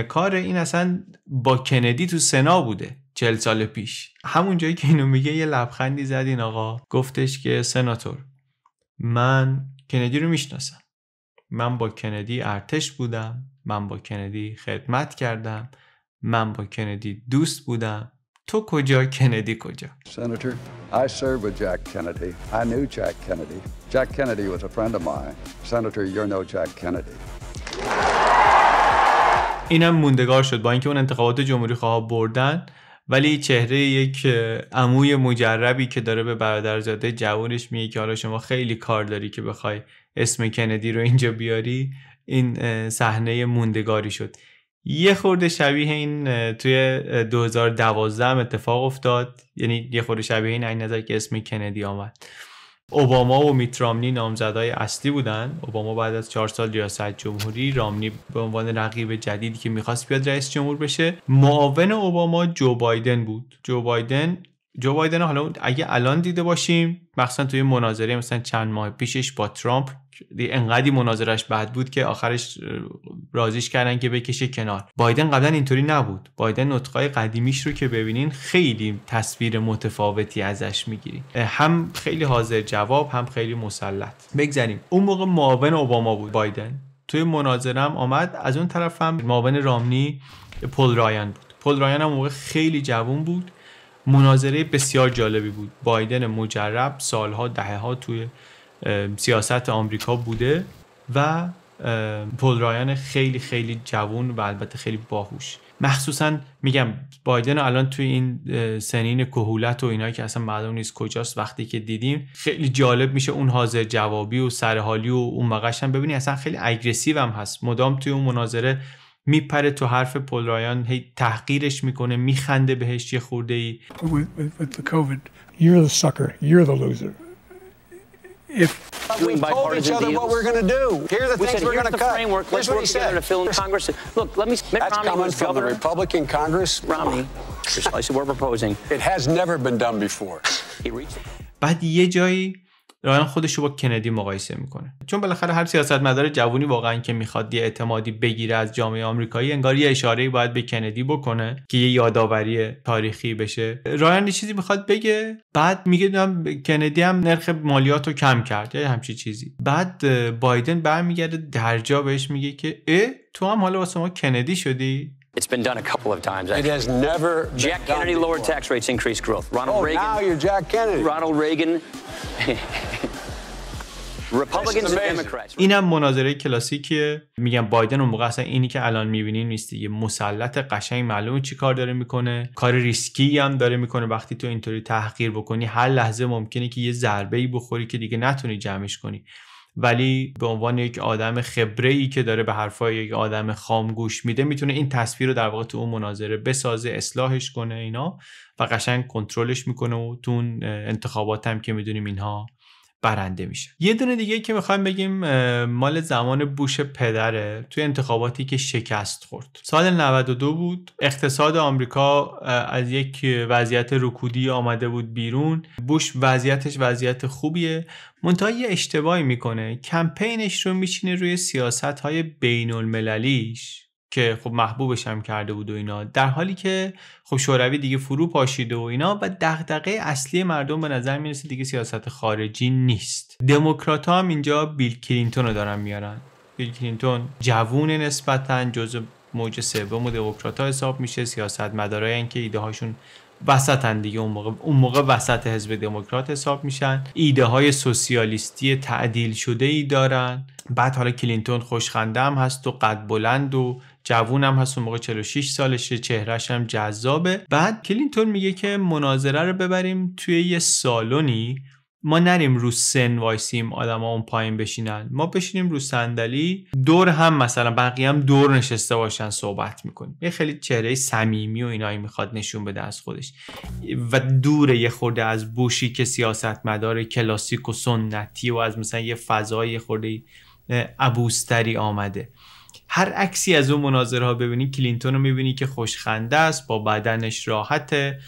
کار این اصلا با کندی تو سنا بوده چل سال پیش همون جایی که اینو میگه یه لبخندی زد این آقا گفتش که سناتور من کندی رو میشناسم من با کندی ارتش بودم من با کندی خدمت کردم من با کندی دوست بودم تو کجا کندی کجا سنتر I served with Jack Kennedy. I knew Jack Kennedy. Jack Kennedy was a friend of mine. Senator, you're no Jack Kennedy. اینم موندگار شد با اینکه اون انتخابات جمهوری خواه بردن ولی چهره یک عموی مجربی که داره به برادرزاده جوانش میگه که حالا شما خیلی کار داری که بخوای اسم کندی رو اینجا بیاری این صحنه موندگاری شد یه خورده شبیه این توی 2012 هم اتفاق افتاد یعنی یه خورده شبیه این این نظر که اسم کندی آمد اوباما و میت رامنی نامزدهای اصلی بودن اوباما بعد از چهار سال ریاست جمهوری رامنی به عنوان رقیب جدیدی که میخواست بیاد رئیس جمهور بشه معاون اوباما جو بایدن بود جو بایدن جو بایدن حالا اگه الان دیده باشیم مخصوصا توی مناظره مثلا چند ماه پیشش با ترامپ انقدی مناظرش بد بود که آخرش رازیش کردن که بکشه کنار بایدن قبلا اینطوری نبود بایدن نطقای قدیمیش رو که ببینین خیلی تصویر متفاوتی ازش میگیرین هم خیلی حاضر جواب هم خیلی مسلط بگذریم اون موقع معاون اوباما بود بایدن توی مناظره هم آمد از اون طرف هم معاون رامنی پل رایان بود پل رایان هم موقع خیلی جوون بود مناظره بسیار جالبی بود بایدن مجرب سالها دهه ها توی سیاست آمریکا بوده و پول رایان خیلی خیلی جوون و البته خیلی باهوش مخصوصا میگم بایدن الان توی این سنین کهولت و اینایی که اصلا معلوم نیست کجاست وقتی که دیدیم خیلی جالب میشه اون حاضر جوابی و سرحالی و اون مقشن ببینی اصلا خیلی اگریسیو هم هست مدام توی اون مناظره میپره تو حرف پل رایان هی تحقیرش میکنه میخنده بهش یه خورده ای if we told each other deals. what we're going to do. Here are the we things said, we're going to cut. Framework. Here's Let's what he said. to fill in Congress. Look, let me. Mitt That's Romney coming from governor. the Republican Congress. Romney, precisely we're proposing. It has never been done before. بعد یه جایی رایان خودش رو با کندی مقایسه میکنه چون بالاخره هر سیاستمدار جوونی واقعا که میخواد یه اعتمادی بگیره از جامعه آمریکایی انگار یه اشاره باید به کندی بکنه که یه یادآوری تاریخی بشه رایان چیزی میخواد بگه بعد میگه دونم کندی هم نرخ مالیات رو کم کرد یا همچی چیزی بعد بایدن برمیگرده درجا بهش میگه که اه تو هم حالا واسه ما کندی شدی It's been done a couple of times. Actually. It has never. Jack Kennedy lowered tax rates, increased growth. Ronald oh, Reagan. now you're Jack Kennedy. Ronald Reagan. (laughs) اینم مناظره کلاسیکیه میگم بایدن اون موقع اصلا اینی که الان میبینین نیست دیگه مسلط قشنگ معلومه چی کار داره میکنه کار ریسکی هم داره میکنه وقتی تو اینطوری تحقیر بکنی هر لحظه ممکنه که یه ضربه ای بخوری که دیگه نتونی جمعش کنی ولی به عنوان یک آدم خبره ای که داره به حرفای یک آدم خام گوش میده میتونه این تصویر رو در واقع تو اون مناظره بسازه اصلاحش کنه اینا و قشنگ کنترلش میکنه و تو انتخابات هم که میدونیم اینها برنده میشه یه دونه دیگه که میخوایم بگیم مال زمان بوش پدره توی انتخاباتی که شکست خورد سال 92 بود اقتصاد آمریکا از یک وضعیت رکودی آمده بود بیرون بوش وضعیتش وضعیت خوبیه منتها یه اشتباهی میکنه کمپینش رو میچینه روی سیاست های بین المللیش که خب محبوبش هم کرده بود و اینا در حالی که خب شوروی دیگه فرو پاشیده و اینا و دغدغه اصلی مردم به نظر میرسه دیگه سیاست خارجی نیست دموکرات هم اینجا بیل کلینتون رو دارن میارن بیل کلینتون جوون نسبتا جزء موج سوم دموکرات ها حساب میشه سیاست مدارای که ایده هاشون وسطن دیگه اون موقع اون موقع وسط حزب دموکرات حساب میشن ایده های سوسیالیستی تعدیل شده ای دارن بعد حالا کلینتون خوشخنده هست و قد بلند و جوونم هست اون موقع 46 سالشه چهرهش هم جذابه بعد کلینتون میگه که مناظره رو ببریم توی یه سالونی ما نریم رو سن وایسیم آدما اون پایین بشینن ما بشینیم رو صندلی دور هم مثلا بقیه هم دور نشسته باشن صحبت میکنیم یه خیلی چهره صمیمی و اینایی میخواد نشون بده از خودش و دور یه خورده از بوشی که سیاستمدار کلاسیک و سنتی و از مثلا یه فضای خورده عبوستری آمده هر عکسی از اون مناظره ها ببینی کلینتون رو میبینی که خوشخنده است با بدنش راحته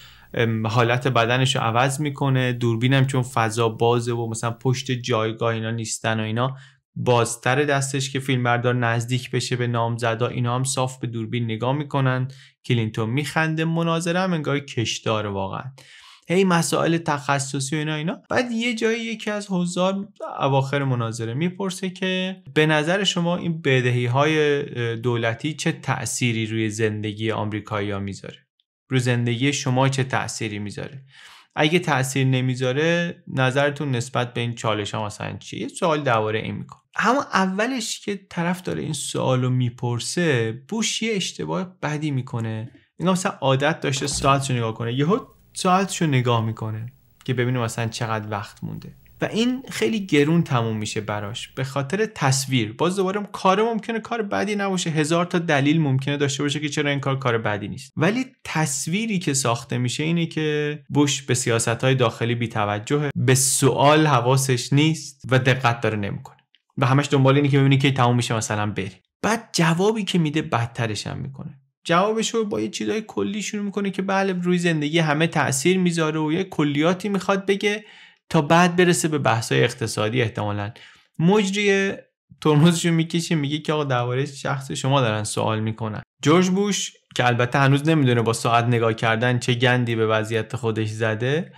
حالت بدنش رو عوض میکنه دوربینم چون فضا بازه و مثلا پشت جایگاه اینا نیستن و اینا بازتر دستش که فیلمبردار نزدیک بشه به نامزدا اینا هم صاف به دوربین نگاه میکنن کلینتون میخنده مناظره هم انگار کشدار واقعا هی مسائل تخصصی و اینا اینا بعد یه جایی یکی از حضار اواخر مناظره میپرسه که به نظر شما این بدهی های دولتی چه تأثیری روی زندگی آمریکایی ها میذاره روی زندگی شما چه تأثیری میذاره اگه تاثیر نمیذاره نظرتون نسبت به این چالش ها مثلا چیه سوال درباره این میکن همون اولش که طرف داره این سوال رو میپرسه بوش یه اشتباه بدی میکنه اینا مثلا عادت داشته ساعت رو نگاه کنه یهو ساعتشو نگاه میکنه که ببینه مثلا چقدر وقت مونده و این خیلی گرون تموم میشه براش به خاطر تصویر باز دوباره کار ممکنه کار بدی نباشه هزار تا دلیل ممکنه داشته باشه که چرا این کار کار بدی نیست ولی تصویری که ساخته میشه اینه که بوش به سیاست های داخلی بیتوجهه به سوال حواسش نیست و دقت داره نمیکنه و همش دنبال اینه که ببینی که تموم میشه مثلا بری بعد جوابی که میده بدترش هم میکنه جوابش رو با یه چیزای کلی شروع میکنه که بله روی زندگی همه تاثیر میذاره و یه کلیاتی میخواد بگه تا بعد برسه به بحثای اقتصادی احتمالا مجری ترمزشو میکشه میگه که آقا درباره شخص شما دارن سوال میکنن جورج بوش که البته هنوز نمیدونه با ساعت نگاه کردن چه گندی به وضعیت خودش زده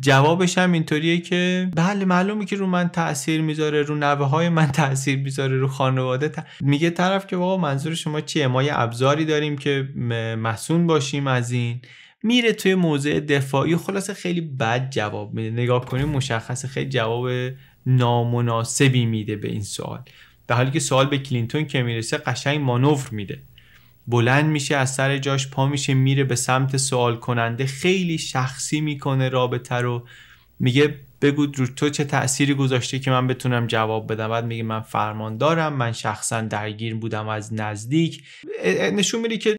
جوابش هم اینطوریه که بله معلومه که رو من تاثیر میذاره رو نوه های من (laughs) تاثیر میذاره رو خانواده میگه طرف که واقعا منظور شما چیه ما یه ابزاری داریم که محسون باشیم از این میره توی موضع دفاعی خلاصه خیلی بد جواب میده نگاه کنیم مشخصه خیلی جواب نامناسبی میده به این سوال در حالی که سوال به کلینتون که میرسه قشنگ مانور میده بلند میشه از سر جاش پا میشه میره به سمت سوال کننده خیلی شخصی میکنه رابطه رو میگه بگو رو تو چه تأثیری گذاشته که من بتونم جواب بدم بعد میگه من فرمان دارم من شخصا درگیر بودم از نزدیک نشون میده که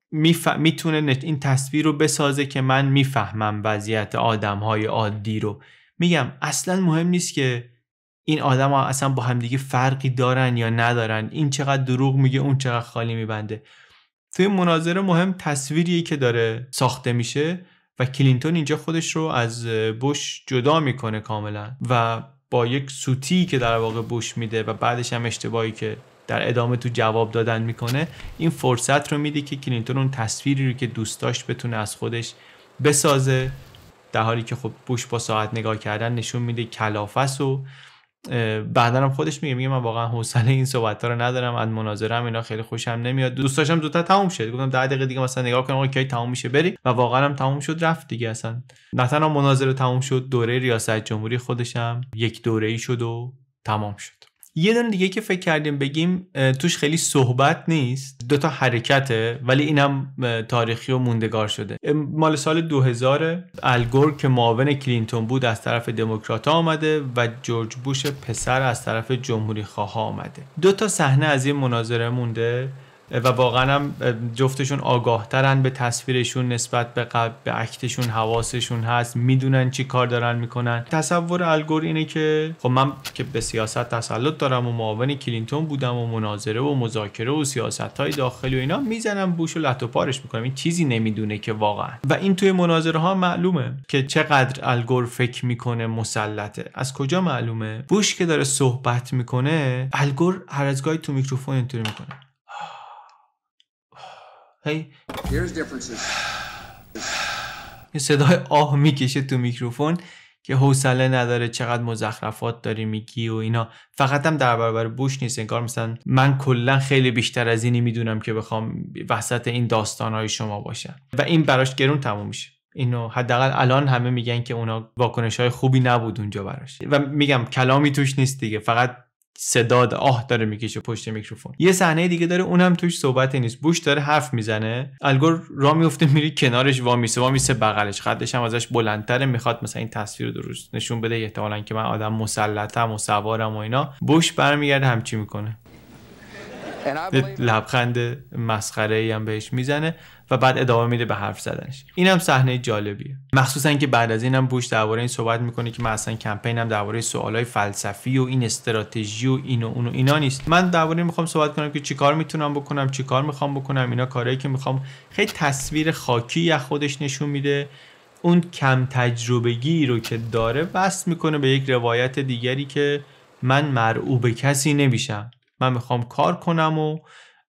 میتونه این تصویر رو بسازه که من میفهمم وضعیت آدم های عادی رو میگم اصلا مهم نیست که این آدم ها اصلا با همدیگه فرقی دارن یا ندارن این چقدر دروغ میگه اون چقدر خالی میبنده توی مناظره مهم تصویری که داره ساخته میشه و کلینتون اینجا خودش رو از بوش جدا میکنه کاملا و با یک سوتی که در واقع بوش میده و بعدش هم اشتباهی که در ادامه تو جواب دادن میکنه این فرصت رو میده که کلینتون اون تصویری رو که دوست داشت بتونه از خودش بسازه در حالی که خب بوش با ساعت نگاه کردن نشون میده کلافس و بعدا خودش میگه میگه من واقعا حوصله این صحبت ها رو ندارم از هم اینا خیلی خوشم نمیاد دوست داشتم زودتر تموم شد گفتم ده دقیقه دیگه مثلا نگاه کنم کی تموم میشه بری و واقعا هم تموم شد رفت دیگه اصلا نه تنها مناظره تموم شد دوره ریاست جمهوری خودشم یک دوره ای شد و تمام شد یه دونه دیگه که فکر کردیم بگیم توش خیلی صحبت نیست دوتا حرکته ولی اینم تاریخی و موندگار شده مال سال 2000 الگور که معاون کلینتون بود از طرف دموکرات آمده و جورج بوش پسر از طرف جمهوری خواه آمده دوتا تا صحنه از این مناظره مونده و واقعا هم جفتشون آگاهترن به تصویرشون نسبت به قبل به اکتشون حواسشون هست میدونن چی کار دارن میکنن تصور الگور اینه که خب من که به سیاست تسلط دارم و معاون کلینتون بودم و مناظره و مذاکره و سیاست های داخلی و اینا میزنم بوش و لحت و پارش میکنم این چیزی نمیدونه که واقعا و این توی مناظره ها معلومه که چقدر الگور فکر میکنه مسلطه از کجا معلومه بوش که داره صحبت میکنه الگور هر تو میکروفون اینطوری میکنه هی یه صدای آه میکشه تو میکروفون که حوصله نداره چقدر مزخرفات داری میگی و اینا فقط هم در برابر بوش نیست انگار مثلا من کلا خیلی بیشتر از اینی میدونم که بخوام وسط این داستانهای شما باشم و این براش گرون تموم میشه اینو حداقل الان همه میگن که اونا واکنش های خوبی نبود اونجا براش و میگم کلامی توش نیست دیگه فقط صداد آه داره میکشه پشت میکروفون یه صحنه دیگه داره اونم توش صحبت نیست بوش داره حرف میزنه الگور را میفته میری کنارش وامیسه وامیسه بغلش خدش هم ازش بلندتره میخواد مثلا این تصویر درست نشون بده احتمالا که من آدم مسلطم و سوارم و اینا بوش برمیگرده همچی میکنه لبخند مسخره ای هم بهش میزنه و بعد ادامه میده به حرف زدنش اینم صحنه جالبیه مخصوصا که بعد از اینم بوش درباره این صحبت میکنه که من اصلا کمپینم درباره سوالای فلسفی و این استراتژی و این و اون و اینا نیست من درباره میخوام صحبت کنم که چیکار میتونم بکنم چیکار میخوام بکنم اینا کارهایی که میخوام خیلی تصویر خاکی از خودش نشون میده اون کم تجربگی رو که داره وصل میکنه به یک روایت دیگری که من مرعوب کسی نمیشم من میخوام کار کنم و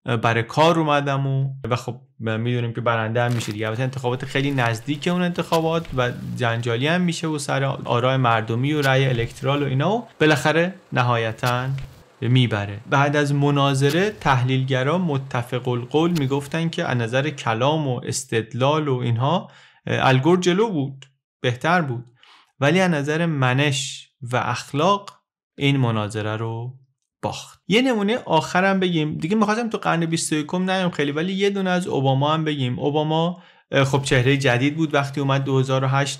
برای کار اومدم و و خب میدونیم که برنده هم میشه دیگه انتخابات خیلی نزدیک اون انتخابات و جنجالی هم میشه و سر آرای مردمی و رأی الکترال و اینا و بالاخره نهایتا میبره بعد از مناظره تحلیلگرا متفق القول میگفتن که از نظر کلام و استدلال و اینها الگور جلو بود بهتر بود ولی از نظر منش و اخلاق این مناظره رو یه نمونه آخرم بگیم دیگه میخواستم تو قرن 21 نیام خیلی ولی یه دونه از اوباما هم بگیم اوباما خب چهره جدید بود وقتی اومد 2008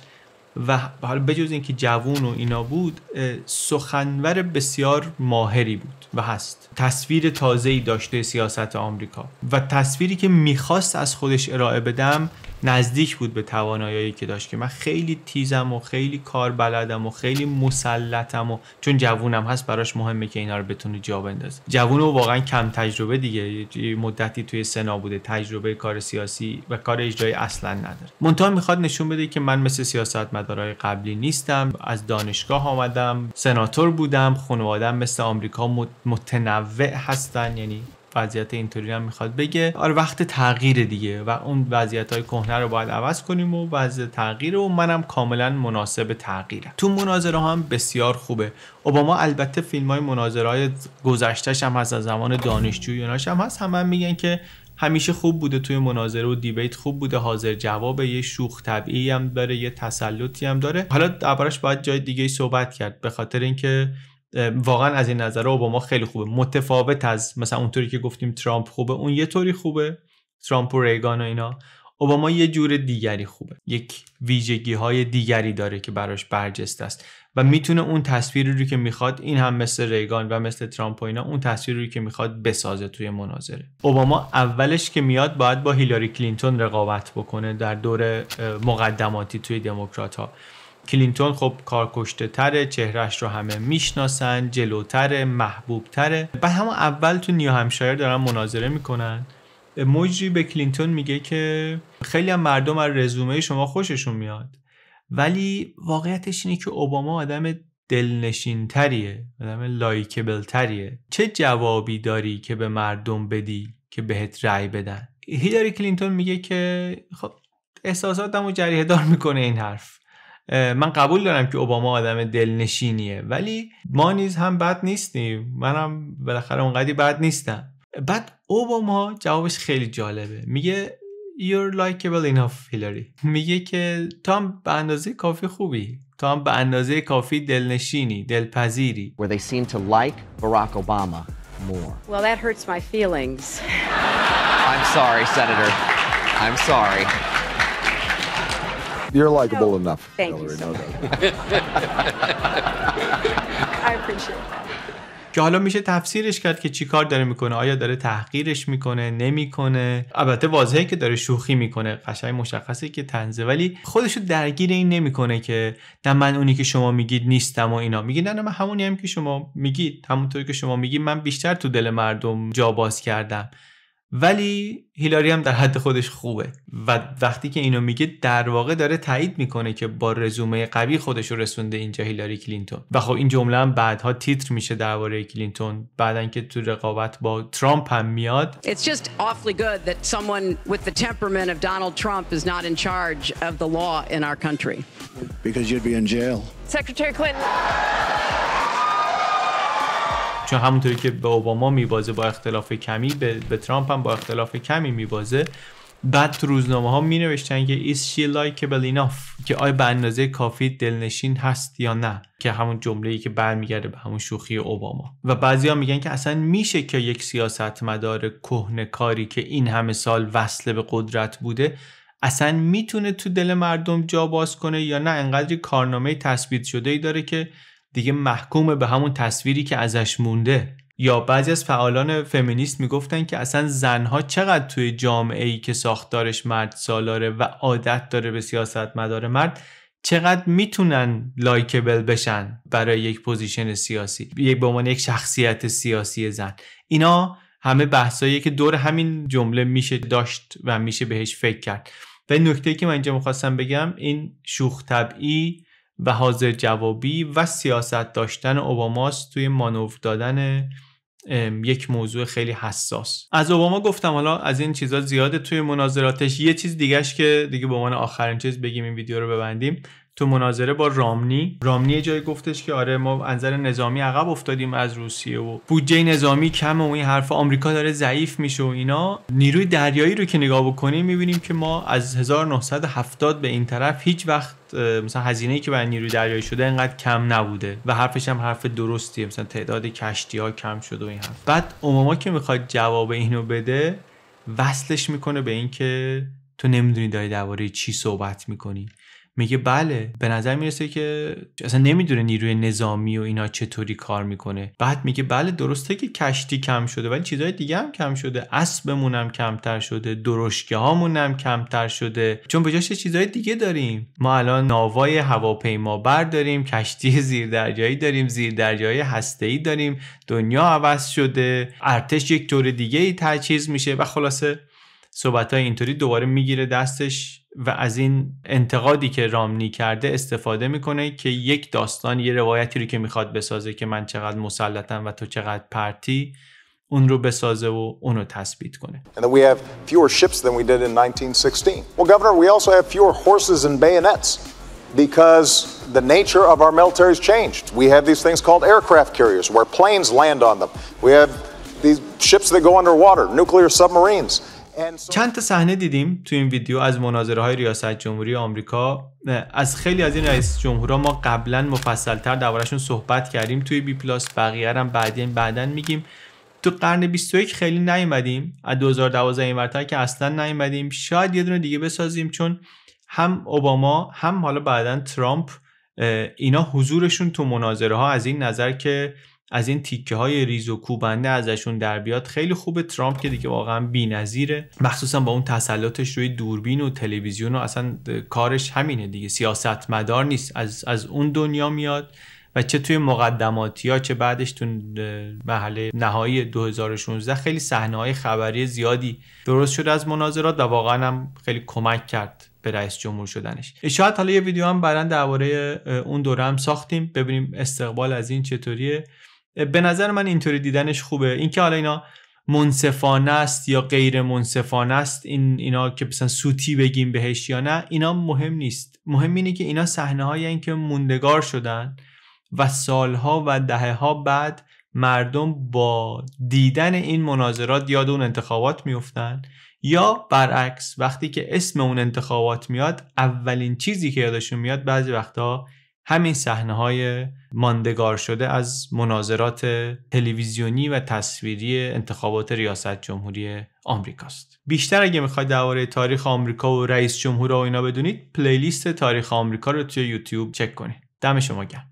و حالا بجز اینکه جوون و اینا بود سخنور بسیار ماهری بود و هست تصویر تازه‌ای داشته سیاست آمریکا و تصویری که میخواست از خودش ارائه بدم نزدیک بود به توانایی که داشت که من خیلی تیزم و خیلی کار بلدم و خیلی مسلطم و چون جوونم هست براش مهمه که اینا رو بتونه جا بندازه جوون و واقعا کم تجربه دیگه مدتی توی سنا بوده تجربه کار سیاسی و کار اجرایی اصلا نداره منتها میخواد نشون بده که من مثل سیاست دارای قبلی نیستم از دانشگاه آمدم سناتور بودم خانوادم مثل آمریکا متنوع هستن یعنی وضعیت اینطوری هم میخواد بگه آره وقت تغییر دیگه و اون وضعیت های کهنه رو باید عوض کنیم و وضع تغییر و منم کاملا مناسب تغییرم تو مناظره هم بسیار خوبه اوباما البته فیلم های مناظره های گذشتش هم هست از زمان دانشجوی هم هست همه میگن که همیشه خوب بوده توی مناظره و دیبیت خوب بوده حاضر جواب یه شوخ طبیعی هم داره یه تسلطی هم داره حالا دربارش باید جای دیگه صحبت کرد به خاطر اینکه واقعا از این نظر ما خیلی خوبه متفاوت از مثلا اونطوری که گفتیم ترامپ خوبه اون یه طوری خوبه ترامپ و ریگان و اینا اوباما یه جور دیگری خوبه یک ویژگی های دیگری داره که براش برجست است و میتونه اون تصویری رو که میخواد این هم مثل ریگان و مثل ترامپ و اینا اون تصویری رو که میخواد بسازه توی مناظره اوباما اولش که میاد باید با هیلاری کلینتون رقابت بکنه در دور مقدماتی توی دموکرات ها کلینتون خب کارکشته تره چهرش رو همه میشناسن جلوتره محبوب تره بعد همون اول تو نیو دارن مناظره میکنن موجی به کلینتون میگه که خیلی هم مردم از رزومه شما خوششون میاد ولی واقعیتش اینه که اوباما آدم دلنشین تریه آدم لایکبل تریه چه جوابی داری که به مردم بدی که بهت رأی بدن هیلاری کلینتون میگه که خب احساساتمو رو جریه دار میکنه این حرف من قبول دارم که اوباما آدم دلنشینیه ولی ما نیز هم بد نیستیم منم بالاخره اونقدی بد نیستم بعد اوباما جوابش خیلی جالبه میگه You're likeable enough Hillary. میگه که تو هم به اندازه کافی خوبی تو هم به اندازه کافی دلنشینی دلپذیری Where they seem to like Barack Obama more Well that hurts my feelings I'm sorry Senator I'm sorry You're likable enough. Thank Hillary, you so no I appreciate that. که حالا میشه تفسیرش کرد که چیکار داره میکنه آیا داره تحقیرش میکنه نمیکنه البته واضحه که داره شوخی میکنه قشنگ مشخصه که تنزه ولی خودشو درگیر این نمیکنه که نه من اونی که شما میگید نیستم و اینا میگه نه نه من همونی هم که شما میگید همونطوری که شما میگید من بیشتر تو دل مردم جا باز کردم ولی هیلاری هم در حد خودش خوبه و وقتی که اینو میگه در واقع داره تایید میکنه که با رزومه قوی خودش رو رسونده اینجا هیلاری کلینتون و خب این جمله هم بعدها تیتر میشه درباره کلینتون بعدن که تو رقابت با ترامپ هم میاد Secretary Clinton چون همونطوری که به اوباما میبازه با اختلاف کمی به, ترامپ هم با اختلاف کمی میبازه بعد تو روزنامه ها می نوشتن که is she likeable enough که آیا به اندازه کافی دلنشین هست یا نه که همون جمله ای که برمیگرده به همون شوخی اوباما و بعضیا میگن که اصلا میشه که یک سیاستمدار کهنه کاری که این همه سال وصله به قدرت بوده اصلا میتونه تو دل مردم جا باز کنه یا نه انقدر کارنامه تثبیت شده ای داره که دیگه محکوم به همون تصویری که ازش مونده یا بعضی از فعالان فمینیست میگفتن که اصلا زنها چقدر توی جامعه ای که ساختارش مرد سالاره و عادت داره به سیاست مدار مرد چقدر میتونن لایکبل بشن برای یک پوزیشن سیاسی یک به عنوان یک شخصیت سیاسی زن اینا همه بحثایی که دور همین جمله میشه داشت و میشه بهش فکر کرد و نکته که من اینجا میخواستم بگم این شوخ طبعی و حاضر جوابی و سیاست داشتن اوباماست توی مانور دادن یک موضوع خیلی حساس از اوباما گفتم حالا از این چیزها زیاده توی مناظراتش یه چیز دیگهش که دیگه به عنوان آخرین چیز بگیم این ویدیو رو ببندیم تو مناظره با رامنی رامنی جای گفتش که آره ما انظر نظامی عقب افتادیم از روسیه و بودجه نظامی کم و این حرف آمریکا داره ضعیف میشه و اینا نیروی دریایی رو که نگاه بکنیم میبینیم که ما از 1970 به این طرف هیچ وقت مثلا هزینه‌ای که برای نیروی دریایی شده انقدر کم نبوده و حرفش هم حرف درستیه مثلا تعداد کشتی ها کم شد و این حرف بعد اماما که میخواد جواب اینو بده وصلش میکنه به اینکه تو نمیدونی داری درباره چی صحبت میکنی میگه بله به نظر میرسه که اصلا نمیدونه نیروی نظامی و اینا چطوری کار میکنه بعد میگه بله درسته که کشتی کم شده ولی چیزهای دیگه هم کم شده اسبمون هم کمتر شده درشگه هامون هم کمتر شده چون جاش چیزهای دیگه داریم ما الان ناوای هواپیما بر (laughs) داریم کشتی زیردریایی داریم زیردریایی هسته ای داریم دنیا عوض شده ارتش یک طور دیگه ای تجهیز میشه و خلاصه صحبت های اینطوری دوباره میگیره دستش و از این انتقادی که رامنی کرده استفاده میکنه که یک داستان یه روایتی رو که میخواد بسازه که من چقدر مسلطم و تو چقدر پرتی اون رو بسازه و اون رو تثبیت کنه. And we have fewer ships than we did in 1916. Well, Governor, we also have fewer horses and bayonets because the nature of our military has changed. We have these things called aircraft carriers where planes land on them. We have these ships that go underwater, nuclear submarines. چند تا صحنه دیدیم تو این ویدیو از مناظره های ریاست جمهوری آمریکا از خیلی از این رئیس جمهورها ما قبلا مفصلتر دربارهشون صحبت کردیم توی بی پلاس بقیه هم بعدین بعدن میگیم تو قرن 21 خیلی نیومدیم از 2012 این ورتا که اصلا نیومدیم شاید یه دونه دیگه بسازیم چون هم اوباما هم حالا بعدا ترامپ اینا حضورشون تو مناظره ها از این نظر که از این تیکه های ریز و کوبنده ازشون در بیاد خیلی خوبه ترامپ که دیگه واقعا بی‌نظیره مخصوصا با اون تسلطش روی دوربین و تلویزیون و اصلا کارش همینه دیگه سیاستمدار نیست از از اون دنیا میاد و چه توی مقدماتی ها چه بعدش تو محله نهایی 2016 خیلی صحنه های خبری زیادی درست شده از مناظرات و واقعا هم خیلی کمک کرد به رئیس جمهور شدنش شاید حالا یه ویدیو هم برن درباره اون دوره هم ساختیم ببینیم استقبال از این چطوریه به نظر من اینطوری دیدنش خوبه اینکه حالا اینا منصفانه است یا غیر منصفانه است این اینا که مثلا سوتی بگیم بهش یا نه اینا مهم نیست مهم اینه که اینا صحنه هایی که موندگار شدن و سالها و دهه ها بعد مردم با دیدن این مناظرات یاد اون انتخابات میفتن یا برعکس وقتی که اسم اون انتخابات میاد اولین چیزی که یادشون میاد بعضی وقتها همین صحنه های ماندگار شده از مناظرات تلویزیونی و تصویری انتخابات ریاست جمهوری آمریکاست. بیشتر اگه میخواید درباره تاریخ آمریکا و رئیس جمهور و اینا بدونید پلیلیست تاریخ آمریکا رو توی یوتیوب چک کنید. دم شما گرم.